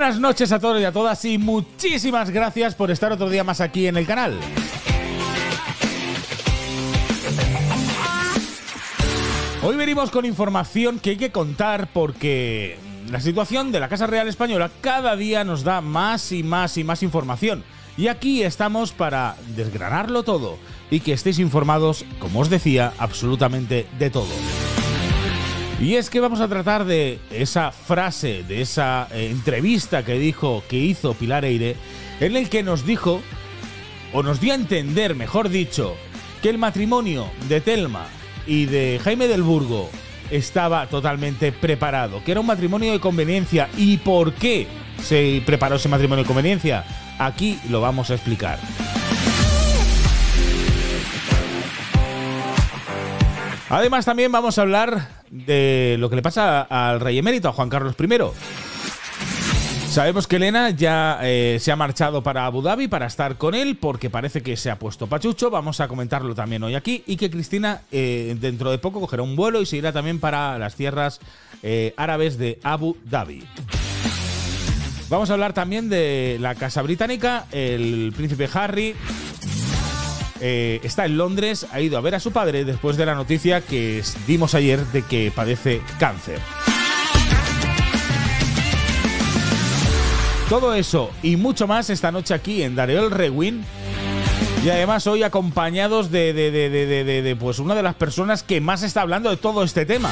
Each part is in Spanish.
Buenas noches a todos y a todas y muchísimas gracias por estar otro día más aquí en el canal. Hoy venimos con información que hay que contar porque la situación de la Casa Real Española cada día nos da más y más y más información. Y aquí estamos para desgranarlo todo y que estéis informados, como os decía, absolutamente de todo. Y es que vamos a tratar de esa frase, de esa eh, entrevista que dijo, que hizo Pilar Eire, en el que nos dijo, o nos dio a entender, mejor dicho, que el matrimonio de Telma y de Jaime del Burgo estaba totalmente preparado, que era un matrimonio de conveniencia. ¿Y por qué se preparó ese matrimonio de conveniencia? Aquí lo vamos a explicar. Además también vamos a hablar de lo que le pasa al rey emérito, a Juan Carlos I. Sabemos que Elena ya eh, se ha marchado para Abu Dhabi para estar con él porque parece que se ha puesto pachucho. Vamos a comentarlo también hoy aquí. Y que Cristina eh, dentro de poco cogerá un vuelo y se irá también para las tierras eh, árabes de Abu Dhabi. Vamos a hablar también de la Casa Británica, el príncipe Harry eh, está en Londres, ha ido a ver a su padre después de la noticia que dimos ayer de que padece cáncer. Todo eso y mucho más esta noche aquí en Dareol Rewin. Y además hoy acompañados de, de, pues una de las personas que más está hablando de todo este tema.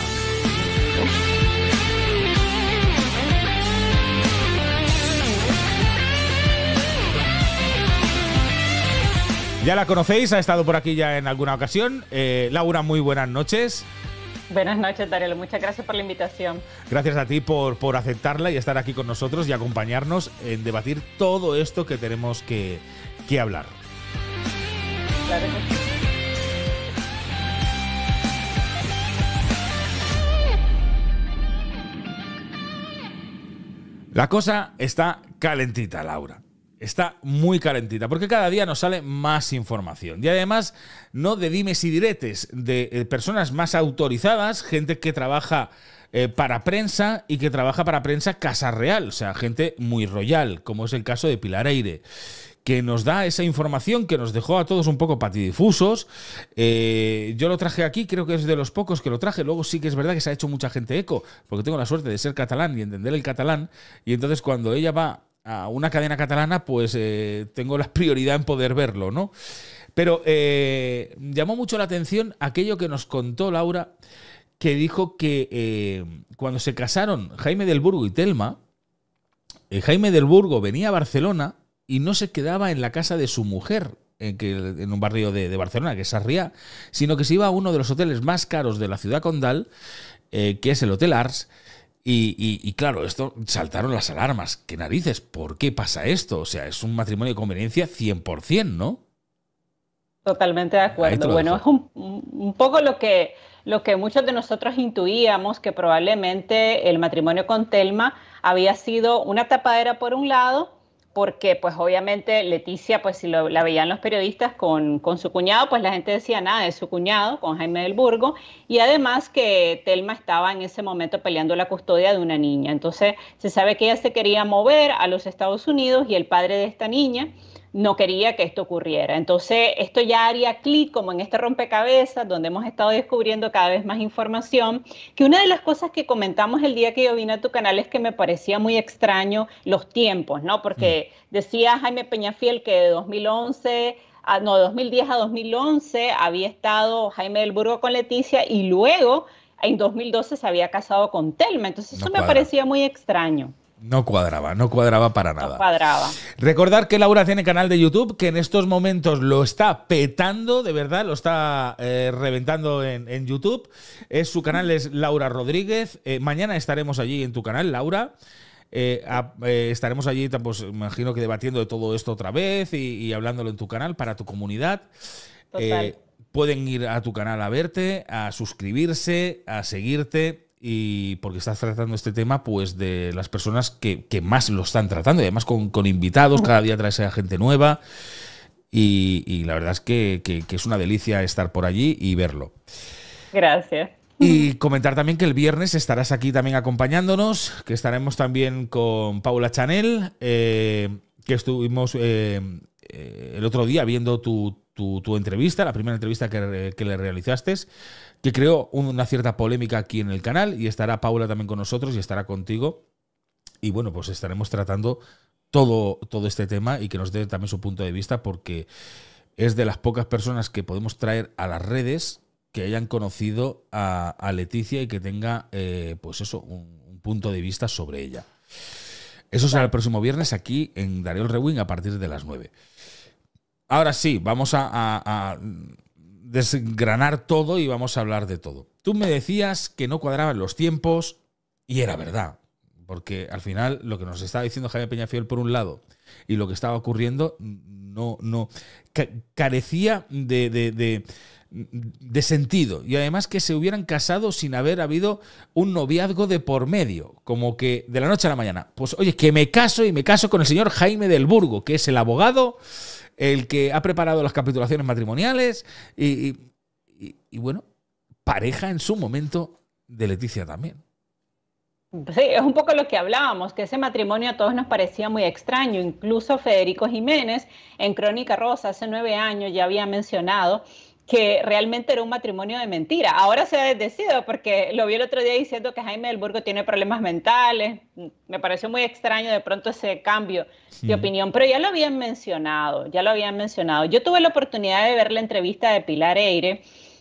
Ya la conocéis, ha estado por aquí ya en alguna ocasión. Eh, Laura, muy buenas noches. Buenas noches, Darío. Muchas gracias por la invitación. Gracias a ti por, por aceptarla y estar aquí con nosotros y acompañarnos en debatir todo esto que tenemos que, hablar. La cosa está calentita, Laura está muy calentita, porque cada día nos sale más información. Y además, no de dimes y diretes, de eh, personas más autorizadas, gente que trabaja eh, para prensa y que trabaja para prensa Casa Real, o sea, gente muy royal, como es el caso de Pilar Eire que nos da esa información que nos dejó a todos un poco patidifusos. Eh, yo lo traje aquí, creo que es de los pocos que lo traje. Luego sí que es verdad que se ha hecho mucha gente eco, porque tengo la suerte de ser catalán y entender el catalán. Y entonces cuando ella va a una cadena catalana, pues eh, tengo la prioridad en poder verlo, ¿no? Pero eh, llamó mucho la atención aquello que nos contó Laura, que dijo que eh, cuando se casaron Jaime del Burgo y Telma, Jaime del Burgo venía a Barcelona y no se quedaba en la casa de su mujer, en, que, en, un barrio de, Barcelona, que es Sarriá, sino que se iba a uno de los hoteles más caros de la ciudad condal, que es el Hotel Ars, y, claro, esto saltaron las alarmas. ¿Qué narices? ¿Por qué pasa esto? O sea, es un matrimonio de conveniencia 100%, ¿no? Totalmente de acuerdo. Bueno, es un, un, poco lo que, lo que muchos de nosotros intuíamos, que probablemente el matrimonio con Telma había sido una tapadera por un lado porque pues obviamente Leticia, pues si la veían los periodistas con, con, su cuñado, pues la gente decía nada de su cuñado, con Jaime del Burgo, y además que Telma estaba en ese momento peleando la custodia de una niña. Entonces se sabe que ella se quería mover a los Estados Unidos y el padre de esta niña no quería que esto ocurriera. Entonces, esto ya haría clic como en este rompecabezas donde hemos estado descubriendo cada vez más información, que una de las cosas que comentamos el día que yo vine a tu canal es que me parecía muy extraño los tiempos, ¿no? Porque mm. decía Jaime Peñafiel que de 2011 a, no, 2010 a 2011 había estado Jaime del Burgo con Leticia y luego en 2012 se había casado con Telma, entonces eso me parecía muy extraño. No cuadraba, no cuadraba para nada. No cuadraba. Recordar que Laura tiene canal de YouTube que en estos momentos lo está petando, de verdad, lo está eh, reventando en, YouTube. Es, su canal es Laura Rodríguez. Eh, mañana estaremos allí en tu canal, Laura. Eh, estaremos allí, pues imagino que debatiendo de todo esto otra vez y, hablándolo en tu canal para tu comunidad. pueden ir a tu canal a verte, a suscribirse, a seguirte y porque estás tratando este tema pues de las personas que, más lo están tratando y además con, invitados, cada día traes a gente nueva y, la verdad es que, es una delicia estar por allí y verlo. Gracias. Y comentar también que el viernes estarás aquí también acompañándonos, que estaremos también con Paula Chanel, eh, que estuvimos eh, eh, el otro día viendo tu, entrevista, la primera entrevista que, que le realizaste que creó una cierta polémica aquí en el canal y estará Paula también con nosotros y estará contigo. Y bueno, pues estaremos tratando todo, todo este tema y que nos dé también su punto de vista porque es de las pocas personas que podemos traer a las redes que hayan conocido a, Leticia y que tenga, eh, pues eso, un, punto de vista sobre ella. Eso será el próximo viernes aquí en Darío Rewin a partir de las 9. Ahora sí, vamos a desgranar todo y vamos a hablar de todo. Tú me decías que no cuadraban los tiempos y era verdad, porque al final lo que nos estaba diciendo Jaime Peñafiel por un lado y lo que estaba ocurriendo no, no carecía de, de sentido y además que se hubieran casado sin haber habido un noviazgo de por medio, como que de la noche a la mañana. Pues oye, que me caso y me caso con el señor Jaime del Burgo, que es el abogado el que ha preparado las capitulaciones matrimoniales y, bueno, pareja en su momento de Leticia también. Sí, es un poco lo que hablábamos, que ese matrimonio a todos nos parecía muy extraño. Incluso Federico Jiménez en Crónica Rosa hace nueve años ya había mencionado que realmente era un matrimonio de mentira. Ahora se ha desdecido porque lo vi el otro día diciendo que Jaime del Burgo tiene problemas mentales. Mm, me pareció muy extraño de pronto ese cambio de opinión, pero ya lo habían mencionado, ya lo habían mencionado. Yo tuve la oportunidad de ver la entrevista de Pilar Eire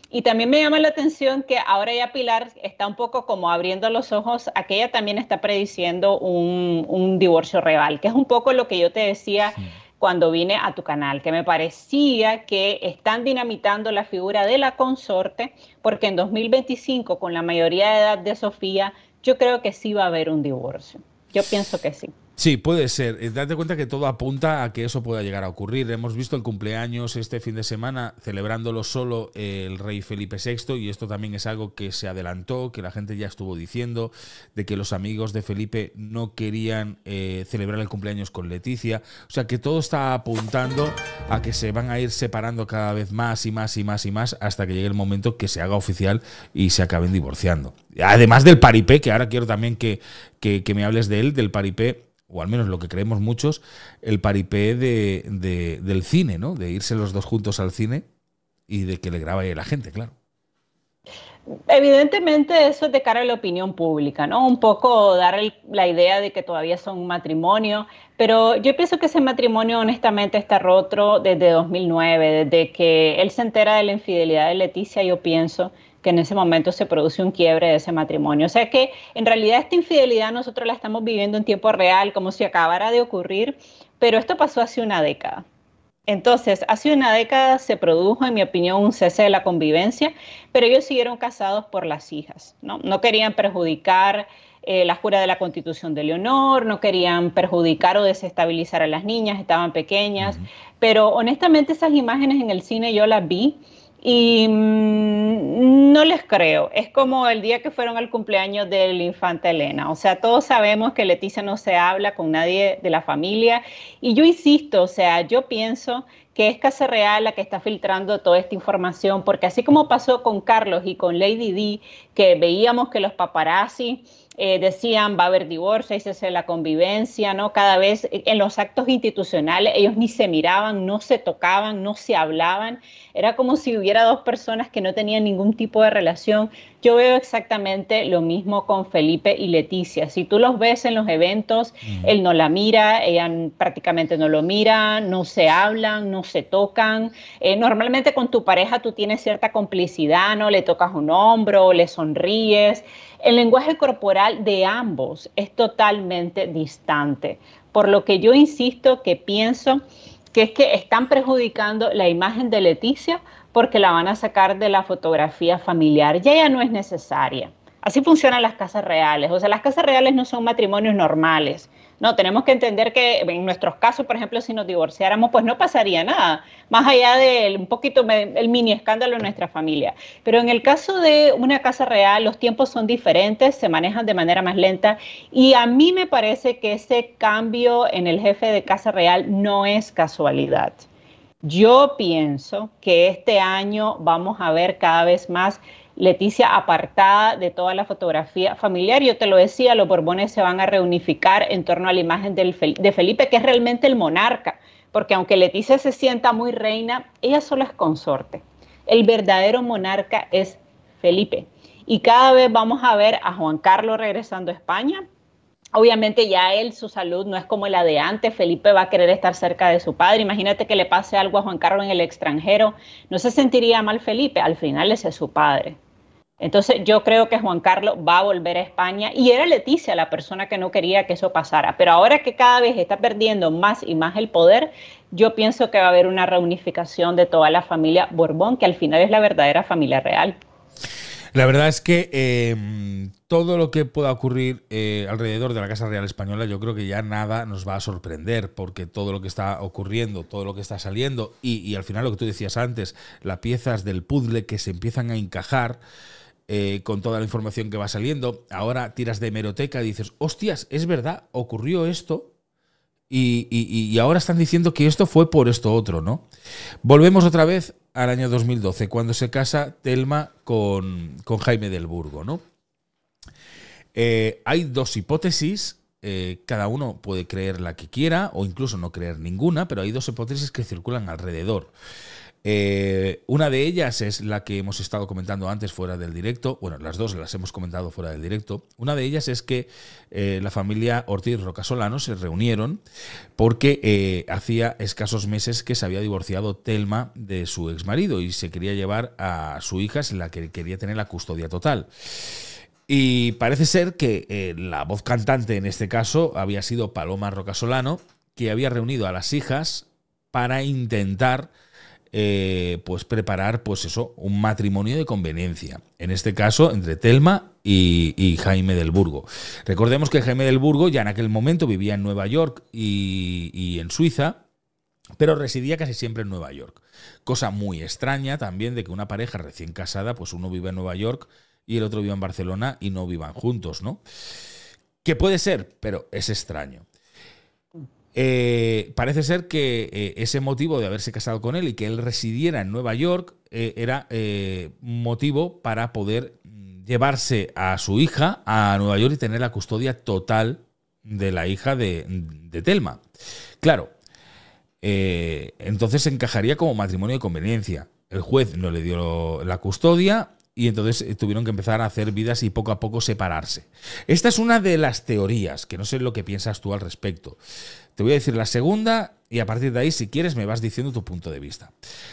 y también me llama la atención que ahora ya Pilar está un poco como abriendo los ojos a que ella también está prediciendo un, divorcio real, que es un poco lo que yo te decía cuando vine a tu canal, que me parecía que están dinamitando la figura de la consorte, porque en 2025, con la mayoría de edad de Sofía, yo creo que sí va a haber un divorcio. Yo pienso que sí. Sí, puede ser. Eh, date cuenta que todo apunta a que eso pueda llegar a ocurrir. Hemos visto el cumpleaños este fin de semana, celebrándolo solo eh, el rey Felipe VI, y esto también es algo que se adelantó, que la gente ya estuvo diciendo, de que los amigos de Felipe no querían eh, celebrar el cumpleaños con Leticia. O sea que todo está apuntando a que se van a ir separando cada vez más y más y más y más hasta que llegue el momento que se haga oficial y se acaben divorciando. Además del paripé, que ahora quiero también que, que me hables de él, del paripé o al menos lo que creemos muchos, el paripé del cine, ¿no? De irse los dos juntos al cine y de que le grabe la gente, claro. Evidentemente eso es de cara a la opinión pública, ¿no? Un poco dar la idea de que todavía son un matrimonio, pero yo pienso que ese matrimonio honestamente está roto desde 2009, desde que él se entera de la infidelidad de Leticia, yo pienso en ese momento se produce un quiebre de ese matrimonio. O sea que en realidad esta infidelidad nosotros la estamos viviendo en tiempo real, como si acabara de ocurrir, pero esto pasó hace una década. Entonces, hace una década se produjo, en mi opinión, un cese de la convivencia, pero ellos siguieron casados por las hijas, ¿no? querían perjudicar eh, la jura de la constitución de Leonor, no querían perjudicar o desestabilizar a las niñas, estaban pequeñas, pero honestamente esas imágenes en el cine yo las vi y mm, no les creo. Es como el día que fueron al cumpleaños del infante Elena. O sea, todos sabemos que Leticia no se habla con nadie de la familia. Y yo insisto, o sea, yo pienso que es Casa Real la que está filtrando toda esta información, porque así como pasó con Carlos y con Lady D, que veíamos que los paparazzi eh, decían va a haber divorcio, y se la convivencia, ¿no? Cada vez eh, en los actos institucionales ellos ni se miraban, no se tocaban, no se hablaban. Era como si hubiera dos personas que no tenían ningún tipo de relación. Yo veo exactamente lo mismo con Felipe y Leticia. Si tú los ves en los eventos, él no la mira, ella prácticamente no lo mira, no se hablan, no se tocan. Eh, normalmente con tu pareja tú tienes cierta complicidad, ¿no? Le tocas un hombro, le sonríes. El lenguaje corporal de ambos es totalmente distante. Por lo que yo insisto que pienso que es que están perjudicando la imagen de Leticia porque la van a sacar de la fotografía familiar. Ya ella no es necesaria. Así funcionan las casas reales. O sea, las casas reales no son matrimonios normales. No, tenemos que entender que en nuestros casos, por ejemplo, si nos divorciáramos, pues no pasaría nada, más allá del un poquito el mini escándalo en nuestra familia. Pero en el caso de una casa real, los tiempos son diferentes, se manejan de manera más lenta y a mí me parece que ese cambio en el jefe de casa real no es casualidad. Yo pienso que este año vamos a ver cada vez más Leticia apartada de toda la fotografía familiar. Yo te lo decía, los Borbones se van a reunificar en torno a la imagen de Felipe, que es realmente el monarca, porque aunque Leticia se sienta muy reina, ella solo es consorte. El verdadero monarca es Felipe. Y cada vez vamos a ver a Juan Carlos regresando a España. Obviamente ya él, su salud no es como la de antes, Felipe va a querer estar cerca de su padre, imagínate que le pase algo a Juan Carlos en el extranjero, no se sentiría mal Felipe, al final ese es su padre, entonces yo creo que Juan Carlos va a volver a España y era Leticia la persona que no quería que eso pasara, pero ahora que cada vez está perdiendo más y más el poder, yo pienso que va a haber una reunificación de toda la familia Borbón, que al final es la verdadera familia real. La verdad es que eh, todo lo que pueda ocurrir eh, alrededor de la Casa Real Española, yo creo que ya nada nos va a sorprender, porque todo lo que está ocurriendo, todo lo que está saliendo, y, y al final lo que tú decías antes, las piezas del puzzle que se empiezan a encajar, eh, con toda la información que va saliendo. Ahora tiras de hemeroteca y dices, hostias, es verdad, ocurrió esto. Y, ahora están diciendo que esto fue por esto otro, ¿no? Volvemos otra vez al año 2012, cuando se casa Telma con, Jaime del Burgo, ¿no? Eh, hay dos hipótesis eh, cada uno puede creer la que quiera o incluso no creer ninguna, pero hay dos hipótesis que circulan alrededor. Eh, una de ellas es la que hemos estado comentando antes fuera del directo. Bueno, las dos las hemos comentado fuera del directo. Una de ellas es que eh, la familia Ortiz Rocasolano se reunieron porque eh, hacía escasos meses que se había divorciado Telma de su exmarido y se quería llevar a su hija, es la que quería tener la custodia total. Y parece ser que la voz cantante en este caso había sido Paloma Rocasolano, que había reunido a las hijas para intentar eh, pues preparar, pues eso, un matrimonio de conveniencia. En este caso, entre Telma y, Jaime del Burgo. Recordemos que Jaime del Burgo ya en aquel momento vivía en Nueva York y, y en Suiza, pero residía casi siempre en Nueva York. Cosa muy extraña también de que una pareja recién casada, pues uno vive en Nueva York y el otro vive en Barcelona y no vivan juntos, ¿no? Que puede ser, pero es extraño. Eh, parece ser que eh, ese motivo de haberse casado con él y que él residiera en Nueva York eh, era motivo para poder mm, llevarse a su hija a Nueva York y tener la custodia total de la hija de, de Telma. Claro, entonces encajaría como matrimonio de conveniencia. El juez no le dio la custodia y entonces tuvieron que empezar a hacer vidas y poco a poco separarse. Esta es una de las teorías, que no sé lo que piensas tú al respecto. Te voy a decir la segunda y a partir de ahí, si quieres, me vas diciendo tu punto de vista.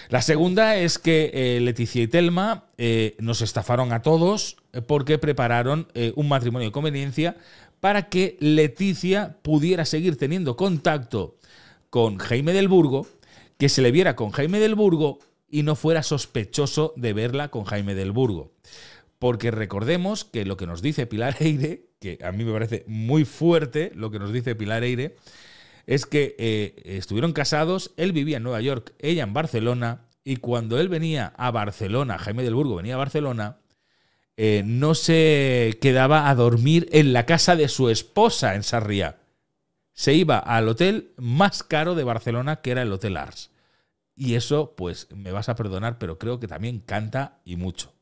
La segunda es que eh, Leticia y Telma eh, nos estafaron a todos eh, porque prepararon un matrimonio de conveniencia para que Leticia pudiera seguir teniendo contacto con Jaime del Burgo, que se le viera con Jaime del Burgo y no fuera sospechoso de verla con Jaime del Burgo. Porque recordemos que lo que nos dice Pilar Eire, que a mí me parece muy fuerte lo que nos dice Pilar Eire, es que eh, estuvieron casados, él vivía en Nueva York, ella en Barcelona, y cuando él venía a Barcelona, Jaime del Burgo venía a Barcelona, eh, no se quedaba a dormir en la casa de su esposa en Sarriá. Se iba al hotel más caro de Barcelona, que era el Hotel Ars. Y eso, pues, me vas a perdonar, pero creo que también canta y mucho.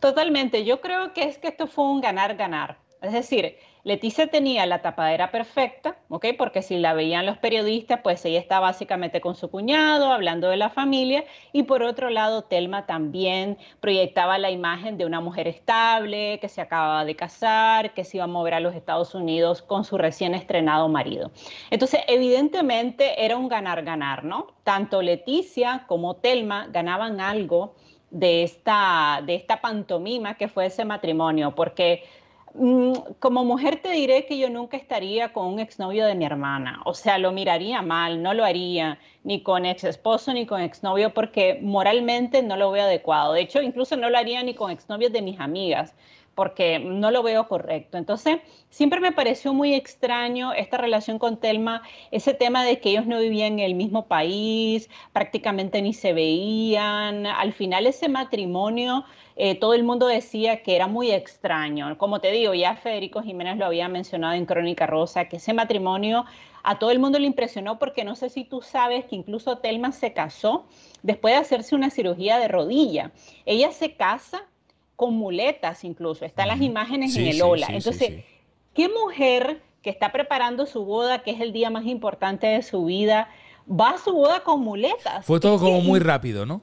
Totalmente, yo creo que es que esto fue un ganar-ganar. Es decir, Leticia tenía la tapadera perfecta, ¿ok? Porque si la veían los periodistas, pues ella está básicamente con su cuñado, hablando de la familia, y por otro lado, Telma también proyectaba la imagen de una mujer estable, que se acababa de casar, que se iba a mover a los Estados Unidos con su recién estrenado marido. Entonces, evidentemente era un ganar-ganar, ¿no? Tanto Leticia como Telma ganaban algo de esta, de esta pantomima que fue ese matrimonio, porque Mm, como mujer te diré que yo nunca estaría con un exnovio de mi hermana, o sea, lo miraría mal, no lo haría, ni con exesposo, ni con exnovio, porque moralmente no lo veo adecuado. De hecho, incluso no lo haría ni con exnovios de mis amigas, porque no lo veo correcto. Entonces, siempre me pareció muy extraño esta relación con Telma, ese tema de que ellos no vivían en el mismo país, prácticamente ni se veían. Al final ese matrimonio eh, todo el mundo decía que era muy extraño. Como te digo, ya Federico Jiménez lo había mencionado en Crónica Rosa, que ese matrimonio a todo el mundo le impresionó porque no sé si tú sabes que incluso Telma se casó después de hacerse una cirugía de rodilla. Ella se casa con muletas incluso, están las imágenes en el Ola. Entonces, ¿qué mujer que está preparando su boda, que es el día más importante de su vida, va a su boda con muletas? Fue todo como muy rápido, ¿no?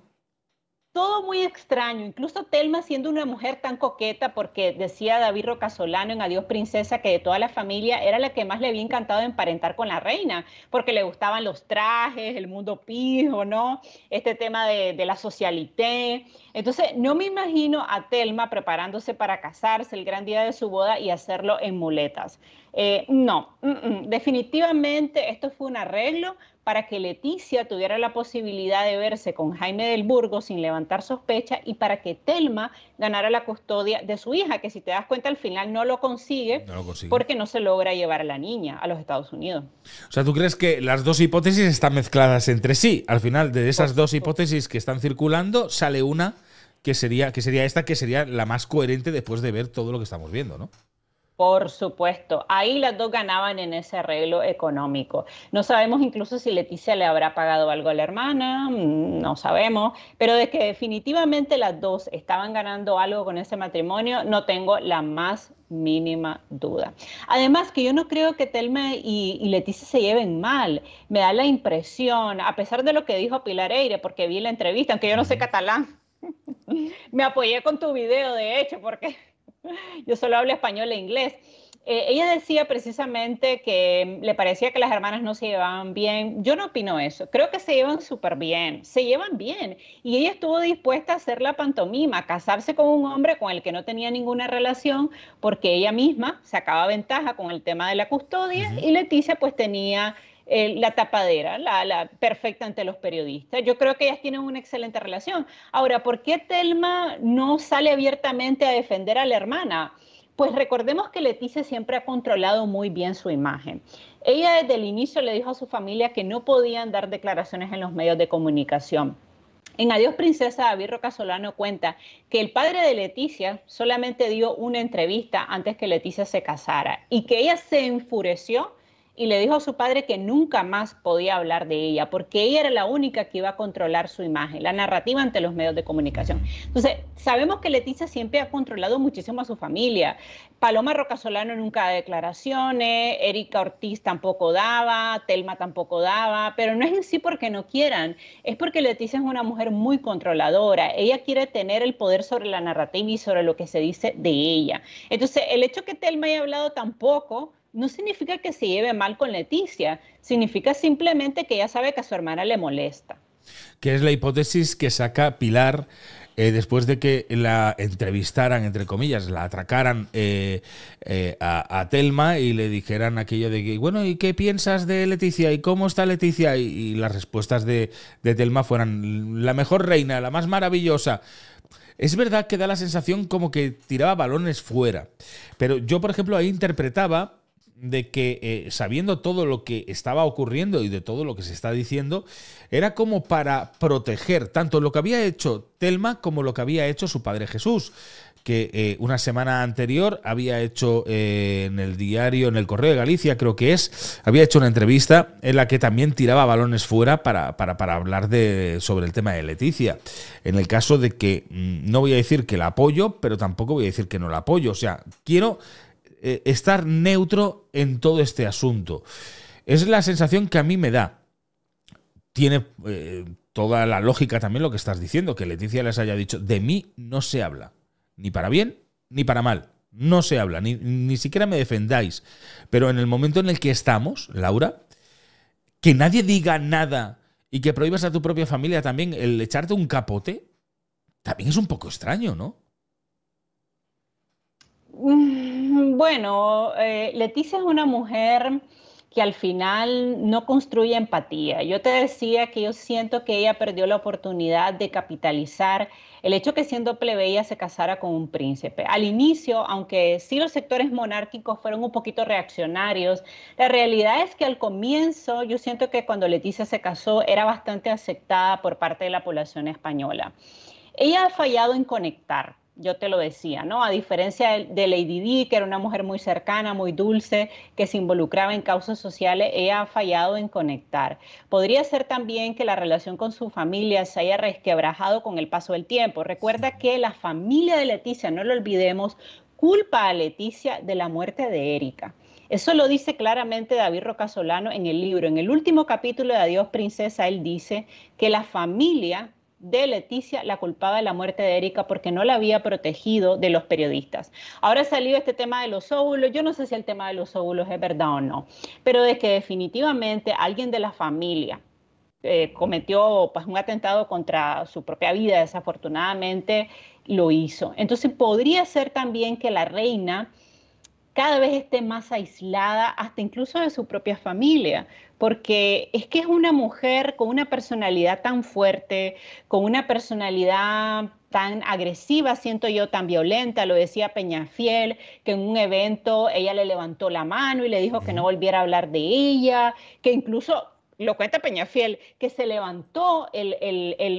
todo muy extraño, incluso Telma siendo una mujer tan coqueta, porque decía David Rocasolano en Adiós Princesa que de toda la familia era la que más le había encantado emparentar con la reina, porque le gustaban los trajes, el mundo pijo, ¿no? Este tema de, la socialité. Entonces, no me imagino a Telma preparándose para casarse el gran día de su boda y hacerlo en muletas. Eh, no, mm, mm, definitivamente esto fue un arreglo para que Leticia tuviera la posibilidad de verse con Jaime del Burgo sin levantar sospecha y para que Telma ganara la custodia de su hija, que si te das cuenta al final no lo consigue, porque no se logra llevar a la niña a los Estados Unidos. O sea, ¿tú crees que las dos hipótesis están mezcladas entre sí? Al final, de esas dos hipótesis que están circulando, sale una que sería, que sería esta, que sería la más coherente después de ver todo lo que estamos viendo, ¿no? Por supuesto, ahí las dos ganaban en ese arreglo económico. No sabemos incluso si Leticia le habrá pagado algo a la hermana, mm, no sabemos, pero de que definitivamente las dos estaban ganando algo con ese matrimonio, no tengo la más mínima duda. Además que yo no creo que Telma y, Leticia se lleven mal, me da la impresión, a pesar de lo que dijo Pilar Eire, porque vi la entrevista, aunque yo no sé catalán, me apoyé con tu video, de hecho, porque... Yo solo hablo español e inglés. Eh, ella decía precisamente que le parecía que las hermanas no se llevaban bien. Yo no opino eso. Creo que se llevan súper bien. Se llevan bien. Y ella estuvo dispuesta a hacer la pantomima, a casarse con un hombre con el que no tenía ninguna relación, porque ella misma sacaba ventaja con el tema de la custodia y Leticia pues tenía eh, la tapadera, la, perfecta ante los periodistas. Yo creo que ellas tienen una excelente relación. Ahora, ¿por qué Telma no sale abiertamente a defender a la hermana? Pues recordemos que Leticia siempre ha controlado muy bien su imagen. Ella desde el inicio le dijo a su familia que no podían dar declaraciones en los medios de comunicación. En Adiós Princesa, David Solano cuenta que el padre de Leticia solamente dio una entrevista antes que Leticia se casara y que ella se enfureció y le dijo a su padre que nunca más podía hablar de ella, porque ella era la única que iba a controlar su imagen, la narrativa ante los medios de comunicación. Entonces, sabemos que Leticia siempre ha controlado muchísimo a su familia. Paloma Rocasolano nunca da declaraciones, Erika Ortiz tampoco daba, Telma tampoco daba, pero no es en sí porque no quieran, es porque Leticia es una mujer muy controladora, ella quiere tener el poder sobre la narrativa y sobre lo que se dice de ella. Entonces, el hecho que Telma haya hablado tampoco no significa que se lleve mal con Leticia, significa simplemente que ella sabe que a su hermana le molesta. Que es la hipótesis que saca Pilar eh, después de que la entrevistaran, entre comillas, la atracaran eh, eh, a, Telma y le dijeran aquello de que, bueno, ¿y qué piensas de Leticia? ¿Y cómo está Leticia? Y, las respuestas de, de Telma fueran la mejor reina, la más maravillosa. Es verdad que da la sensación como que tiraba balones fuera, pero yo, por ejemplo, ahí interpretaba de que eh, sabiendo todo lo que estaba ocurriendo y de todo lo que se está diciendo, era como para proteger tanto lo que había hecho Telma como lo que había hecho su padre Jesús que eh, una semana anterior había hecho eh, en el diario, en el Correo de Galicia, creo que es, había hecho una entrevista en la que también tiraba balones fuera para, para, para hablar de, sobre el tema de Leticia. En el caso de que mm, no voy a decir que la apoyo, pero tampoco voy a decir que no la apoyo. O sea, quiero eh, estar neutro en todo este asunto. Es la sensación que a mí me da. Tiene eh, toda la lógica también lo que estás diciendo, que Leticia les haya dicho, de mí no se habla, ni para bien ni para mal, no se habla, ni, ni siquiera me defendáis. Pero en el momento en el que estamos, Laura, que nadie diga nada y que prohíbas a tu propia familia también el echarte un capote, también es un poco extraño, ¿no? Mm, bueno, eh, Leticia es una mujer que al final no construye empatía. Yo te decía que yo siento que ella perdió la oportunidad de capitalizar el hecho que siendo plebeya se casara con un príncipe. Al inicio, aunque sí los sectores monárquicos fueron un poquito reaccionarios, la realidad es que al comienzo yo siento que cuando Leticia se casó era bastante aceptada por parte de la población española. Ella ha fallado en conectar yo te lo decía, ¿no? A diferencia de, Lady Di, que era una mujer muy cercana, muy dulce, que se involucraba en causas sociales, ella ha fallado en conectar. Podría ser también que la relación con su familia se haya resquebrajado con el paso del tiempo. Recuerda que la familia de Leticia, no lo olvidemos, culpa a Leticia de la muerte de Erika. Eso lo dice claramente David Rocasolano en el libro. En el último capítulo de Adiós Princesa, él dice que la familia de Leticia la culpada de la muerte de Erika porque no la había protegido de los periodistas. Ahora ha salido este tema de los óvulos, yo no sé si el tema de los óvulos es verdad o no, pero de que definitivamente alguien de la familia eh, cometió pues, un atentado contra su propia vida, desafortunadamente lo hizo. Entonces podría ser también que la reina cada vez esté más aislada, hasta incluso de su propia familia, porque es que es una mujer con una personalidad tan fuerte, con una personalidad tan agresiva, siento yo, tan violenta, lo decía Peñafiel, que en un evento ella le levantó la mano y le dijo que no volviera a hablar de ella, que incluso lo cuenta Peñafiel, que se levantó el,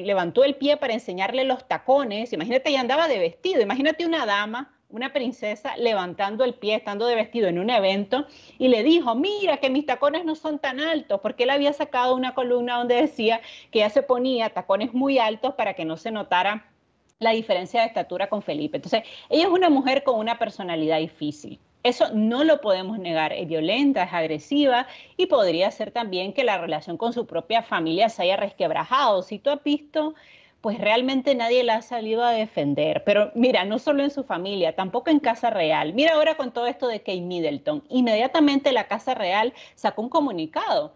levantó el pie para enseñarle los tacones. Imagínate, ella andaba de vestido. Imagínate una dama una princesa levantando el pie, estando de vestido en un evento, y le dijo, mira que mis tacones no son tan altos, porque él había sacado una columna donde decía que ella se ponía tacones muy altos para que no se notara la diferencia de estatura con Felipe. Entonces, ella es una mujer con una personalidad difícil. Eso no lo podemos negar, es violenta, es agresiva y podría ser también que la relación con su propia familia se haya resquebrajado. Si tú has visto pues realmente nadie la ha salido a defender. Pero mira, no solo en su familia, tampoco en Casa Real. Mira ahora con todo esto de Kate Middleton, inmediatamente la Casa Real sacó un comunicado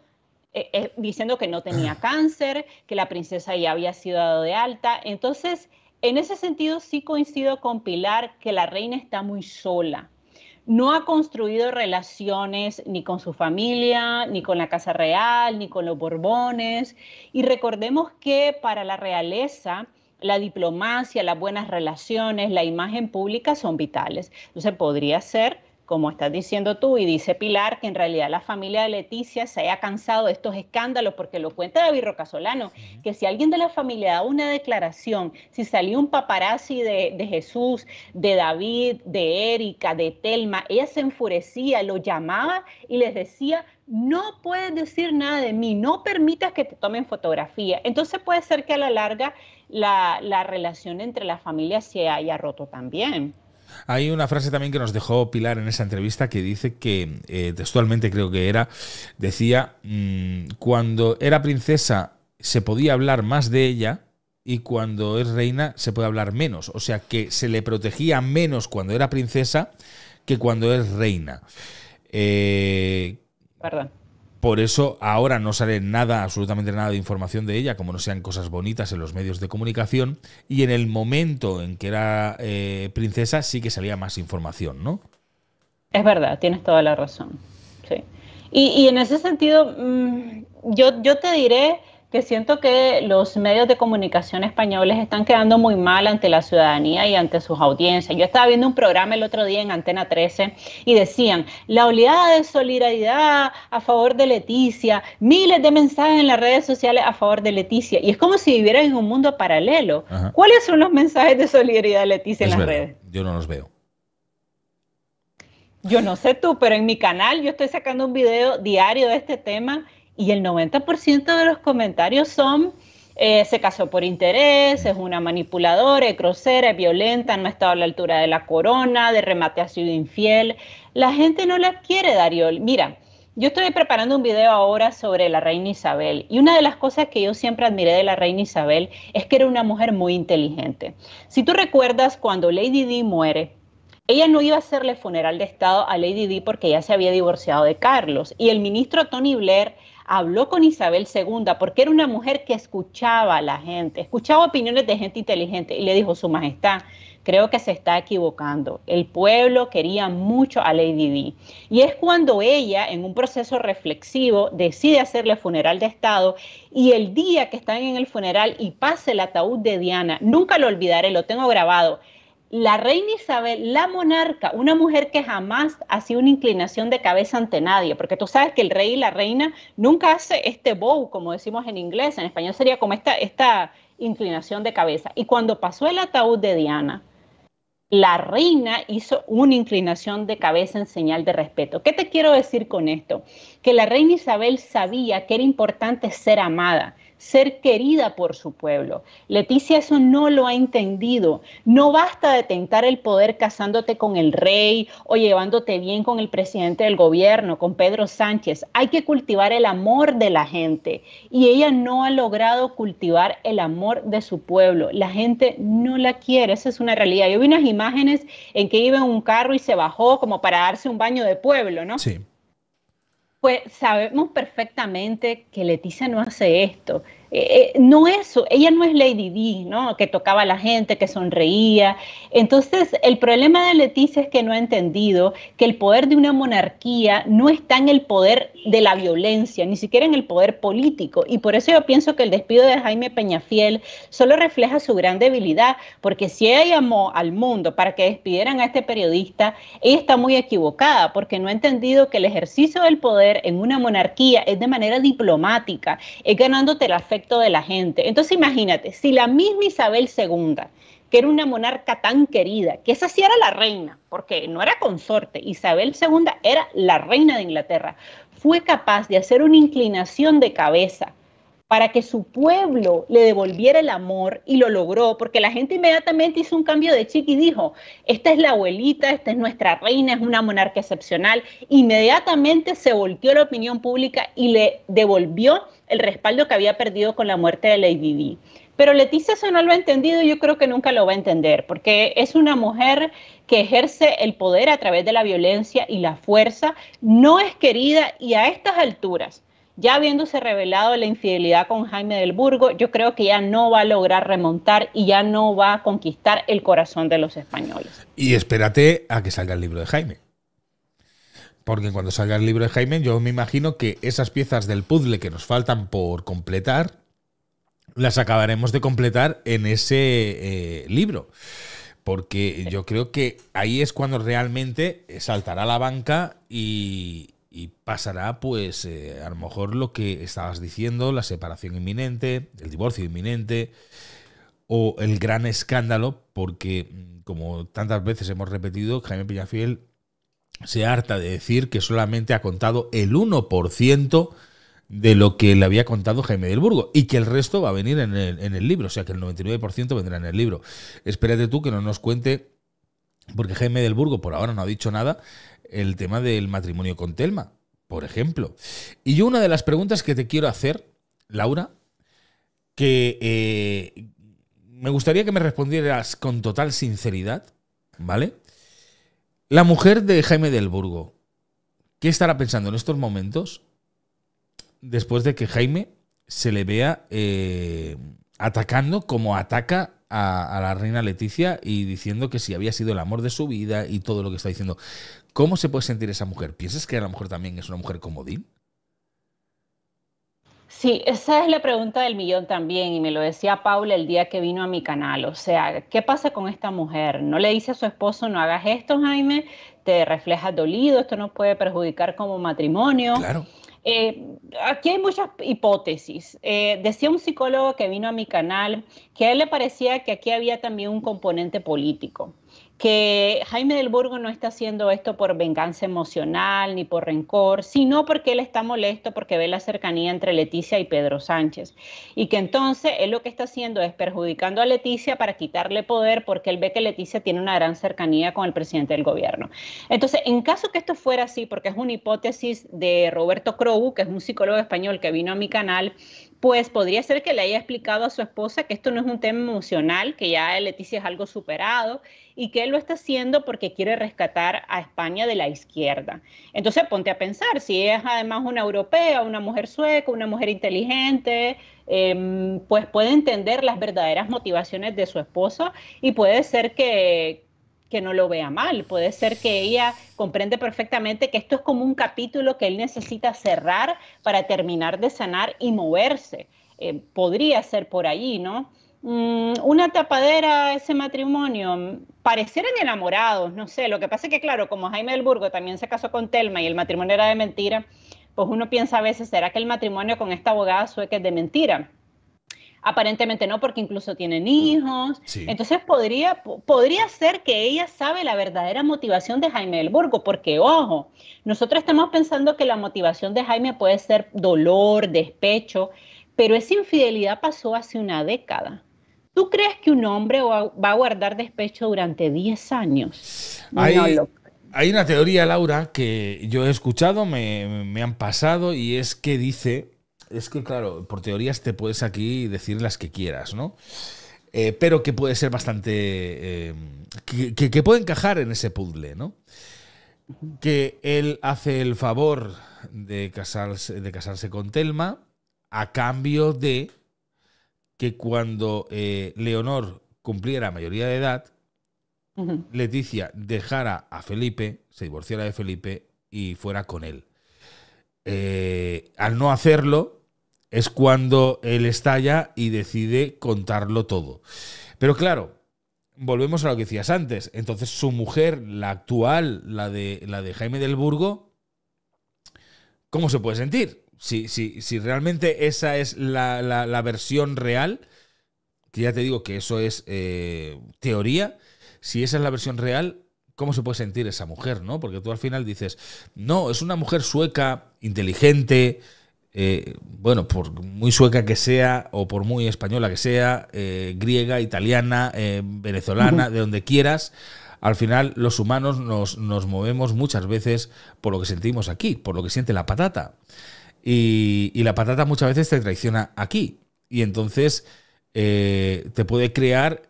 eh, eh, diciendo que no tenía cáncer, que la princesa ya había sido dado de alta. Entonces, en ese sentido sí coincido con Pilar que la reina está muy sola no ha construido relaciones ni con su familia, ni con la Casa Real, ni con los Borbones. Y recordemos que para la realeza, la diplomacia, las buenas relaciones, la imagen pública son vitales. Entonces podría ser como estás diciendo tú, y dice Pilar, que en realidad la familia de Leticia se haya cansado de estos escándalos, porque lo cuenta David Rocasolano, que si alguien de la familia da una declaración, si salió un paparazzi de, de Jesús, de David, de Erika, de Telma, ella se enfurecía, lo llamaba y les decía, no puedes decir nada de mí, no permitas que te tomen fotografía. Entonces puede ser que a la larga la, la relación entre la familia se haya roto también. Hay una frase también que nos dejó Pilar en esa entrevista que dice que, eh, textualmente creo que era, decía, mm, cuando era princesa se podía hablar más de ella y cuando es reina se puede hablar menos. O sea, que se le protegía menos cuando era princesa que cuando es reina. Eh, Perdón. Por eso ahora no sale nada, absolutamente nada de información de ella, como no sean cosas bonitas en los medios de comunicación. Y en el momento en que era eh, princesa sí que salía más información, ¿no? Es verdad, tienes toda la razón. Sí. Y, en ese sentido, mm, yo, yo te diré que siento que los medios de comunicación españoles están quedando muy mal ante la ciudadanía y ante sus audiencias. Yo estaba viendo un programa el otro día en Antena 13 y decían, la oleada de solidaridad a favor de Leticia, miles de mensajes en las redes sociales a favor de Leticia. Y es como si vivieran en un mundo paralelo. ¿Cuáles son los mensajes de solidaridad de Leticia en las redes? Yo no los veo. Yo no sé tú, pero en mi canal yo estoy sacando un video diario de este tema y el 90% de los comentarios son... Eh, se casó por interés, es una manipuladora, es grosera, es violenta, no ha estado a la altura de la corona, de remate ha sido infiel. La gente no la quiere, Dariol. Mira, yo estoy preparando un video ahora sobre la reina Isabel y una de las cosas que yo siempre admiré de la reina Isabel es que era una mujer muy inteligente. Si tú recuerdas cuando Lady Di muere, ella no iba a hacerle funeral de Estado a Lady Di porque ella se había divorciado de Carlos. Y el ministro Tony Blair habló con Isabel II porque era una mujer que escuchaba a la gente, escuchaba opiniones de gente inteligente y le dijo, Su Majestad, creo que se está equivocando. El pueblo quería mucho a Lady Di. Y es cuando ella, en un proceso reflexivo, decide hacerle funeral de Estado y el día que están en el funeral y pase el ataúd de Diana, nunca lo olvidaré, lo tengo grabado la reina Isabel, la monarca, una mujer que jamás hacía una inclinación de cabeza ante nadie, porque tú sabes que el rey y la reina nunca hace este bow, como decimos en inglés, en español sería como esta, esta inclinación de cabeza. Y cuando pasó el ataúd de Diana, la reina hizo una inclinación de cabeza en señal de respeto. ¿Qué te quiero decir con esto? Que la reina Isabel sabía que era importante ser amada, ser querida por su pueblo. Leticia eso no lo ha entendido. No basta de tentar el poder casándote con el rey o llevándote bien con el presidente del gobierno, con Pedro Sánchez. Hay que cultivar el amor de la gente y ella no ha logrado cultivar el amor de su pueblo. La gente no la quiere, esa es una realidad. Yo vi unas imágenes en que iba en un carro y se bajó como para darse un baño de pueblo, ¿no? Sí. Pues sabemos perfectamente que Leticia no hace esto. Eh, eh, no eso, ella no es Lady D, ¿no? Que tocaba a la gente, que sonreía. Entonces, el problema de Leticia es que no ha entendido que el poder de una monarquía no está en el poder de la violencia, ni siquiera en el poder político. Y por eso yo pienso que el despido de Jaime Peñafiel solo refleja su gran debilidad, porque si ella llamó al mundo para que despidieran a este periodista, ella está muy equivocada, porque no ha entendido que el ejercicio del poder en una monarquía es de manera diplomática, es ganándote la fe de la gente. Entonces imagínate, si la misma Isabel II, que era una monarca tan querida, que esa sí era la reina, porque no era consorte, Isabel II era la reina de Inglaterra, fue capaz de hacer una inclinación de cabeza para que su pueblo le devolviera el amor y lo logró, porque la gente inmediatamente hizo un cambio de chica y dijo, esta es la abuelita, esta es nuestra reina, es una monarca excepcional. Inmediatamente se volteó la opinión pública y le devolvió el respaldo que había perdido con la muerte de Lady Di. Pero Leticia eso no lo ha entendido y yo creo que nunca lo va a entender, porque es una mujer que ejerce el poder a través de la violencia y la fuerza, no es querida y a estas alturas ya habiéndose revelado la infidelidad con Jaime del Burgo, yo creo que ya no va a lograr remontar y ya no va a conquistar el corazón de los españoles. Y espérate a que salga el libro de Jaime. Porque cuando salga el libro de Jaime, yo me imagino que esas piezas del puzzle que nos faltan por completar, las acabaremos de completar en ese eh, libro. Porque yo creo que ahí es cuando realmente saltará la banca y, y pasará pues eh, a lo mejor lo que estabas diciendo, la separación inminente, el divorcio inminente o el gran escándalo, porque mm, como tantas veces hemos repetido, Jaime Peñafiel se harta de decir que solamente ha contado el 1% de lo que le había contado Jaime del Burgo y que el resto va a venir en el, en el libro, o sea que el 99% vendrá en el libro. Espérate tú que no nos cuente porque Jaime del Burgo por ahora no ha dicho nada, el tema del matrimonio con Telma, por ejemplo. Y yo una de las preguntas que te quiero hacer, Laura, que eh, me gustaría que me respondieras con total sinceridad, ¿vale? La mujer de Jaime del Burgo, ¿qué estará pensando en estos momentos después de que Jaime se le vea eh, atacando como ataca a, a, la reina Leticia y diciendo que si había sido el amor de su vida y todo lo que está diciendo. ¿Cómo se puede sentir esa mujer? ¿Piensas que a lo mejor también es una mujer comodín? Sí, esa es la pregunta del millón también, y me lo decía Paula el día que vino a mi canal. O sea, ¿qué pasa con esta mujer? No le dice a su esposo, no hagas esto, Jaime, te reflejas dolido, esto no puede perjudicar como matrimonio. Claro. Eh, aquí hay muchas hipótesis. Eh, decía un psicólogo que vino a mi canal que a él le parecía que aquí había también un componente político que Jaime del Burgo no está haciendo esto por venganza emocional ni por rencor, sino porque él está molesto porque ve la cercanía entre Leticia y Pedro Sánchez. Y que entonces él lo que está haciendo es perjudicando a Leticia para quitarle poder porque él ve que Leticia tiene una gran cercanía con el presidente del gobierno. Entonces, en caso que esto fuera así, porque es una hipótesis de Roberto Crow, que es un psicólogo español que vino a mi canal pues podría ser que le haya explicado a su esposa que esto no es un tema emocional, que ya Leticia es algo superado y que él lo está haciendo porque quiere rescatar a España de la izquierda. Entonces ponte a pensar, si es además una europea, una mujer sueca, una mujer inteligente, em, pues puede entender las verdaderas motivaciones de su esposa y puede ser que, que no lo vea mal. Puede ser que ella comprende perfectamente que esto es como un capítulo que él necesita cerrar para terminar de sanar y moverse. Eh, podría ser por allí, ¿no? Mm, una tapadera ese matrimonio. Parecieran enamorados, no sé. Lo que pasa es que, claro, como Jaime del Burgo también se casó con Telma y el matrimonio era de mentira, pues uno piensa a veces, ¿será que el matrimonio con esta abogada sueca es de mentira? aparentemente no, porque incluso tienen hijos. Mm, Entonces podría, podría ser que ella sabe la verdadera motivación de Jaime del Burgo, porque ojo, nosotros estamos pensando que la motivación de Jaime puede ser dolor, despecho, pero esa infidelidad pasó hace una década. ¿Tú crees que un hombre va a guardar despecho durante 10 años? Hay, una teoría, Laura, que yo he escuchado, me, me han pasado, y es que dice es que, claro, por teorías te puedes aquí decir las que quieras, ¿no? Eh, pero que puede ser bastante. Eh, que, puede encajar en ese puzzle, ¿no? Que él hace el favor de casarse, de casarse con Telma a cambio de que cuando eh, Leonor cumpliera mayoría de edad, Leticia dejara a Felipe, se divorciara de Felipe y fuera con él. al no hacerlo, es cuando él estalla y decide contarlo todo. Pero claro, volvemos a lo que decías antes. Entonces su mujer, la actual, la de, la de Jaime del Burgo, ¿cómo se puede sentir? Si, si, si realmente esa es la, la, versión real, que ya te digo que eso es eh, teoría, si esa es la versión real, ¿cómo se puede sentir esa mujer? ¿no? Porque tú al final dices, no, es una mujer sueca, inteligente, eh, bueno, por muy sueca que sea o por muy española que sea, eh, griega, italiana, eh, venezolana, de donde quieras, al final los humanos nos, movemos muchas veces por lo que sentimos aquí, por lo que siente la patata. Y, y la patata muchas veces te traiciona aquí. Y entonces te puede crear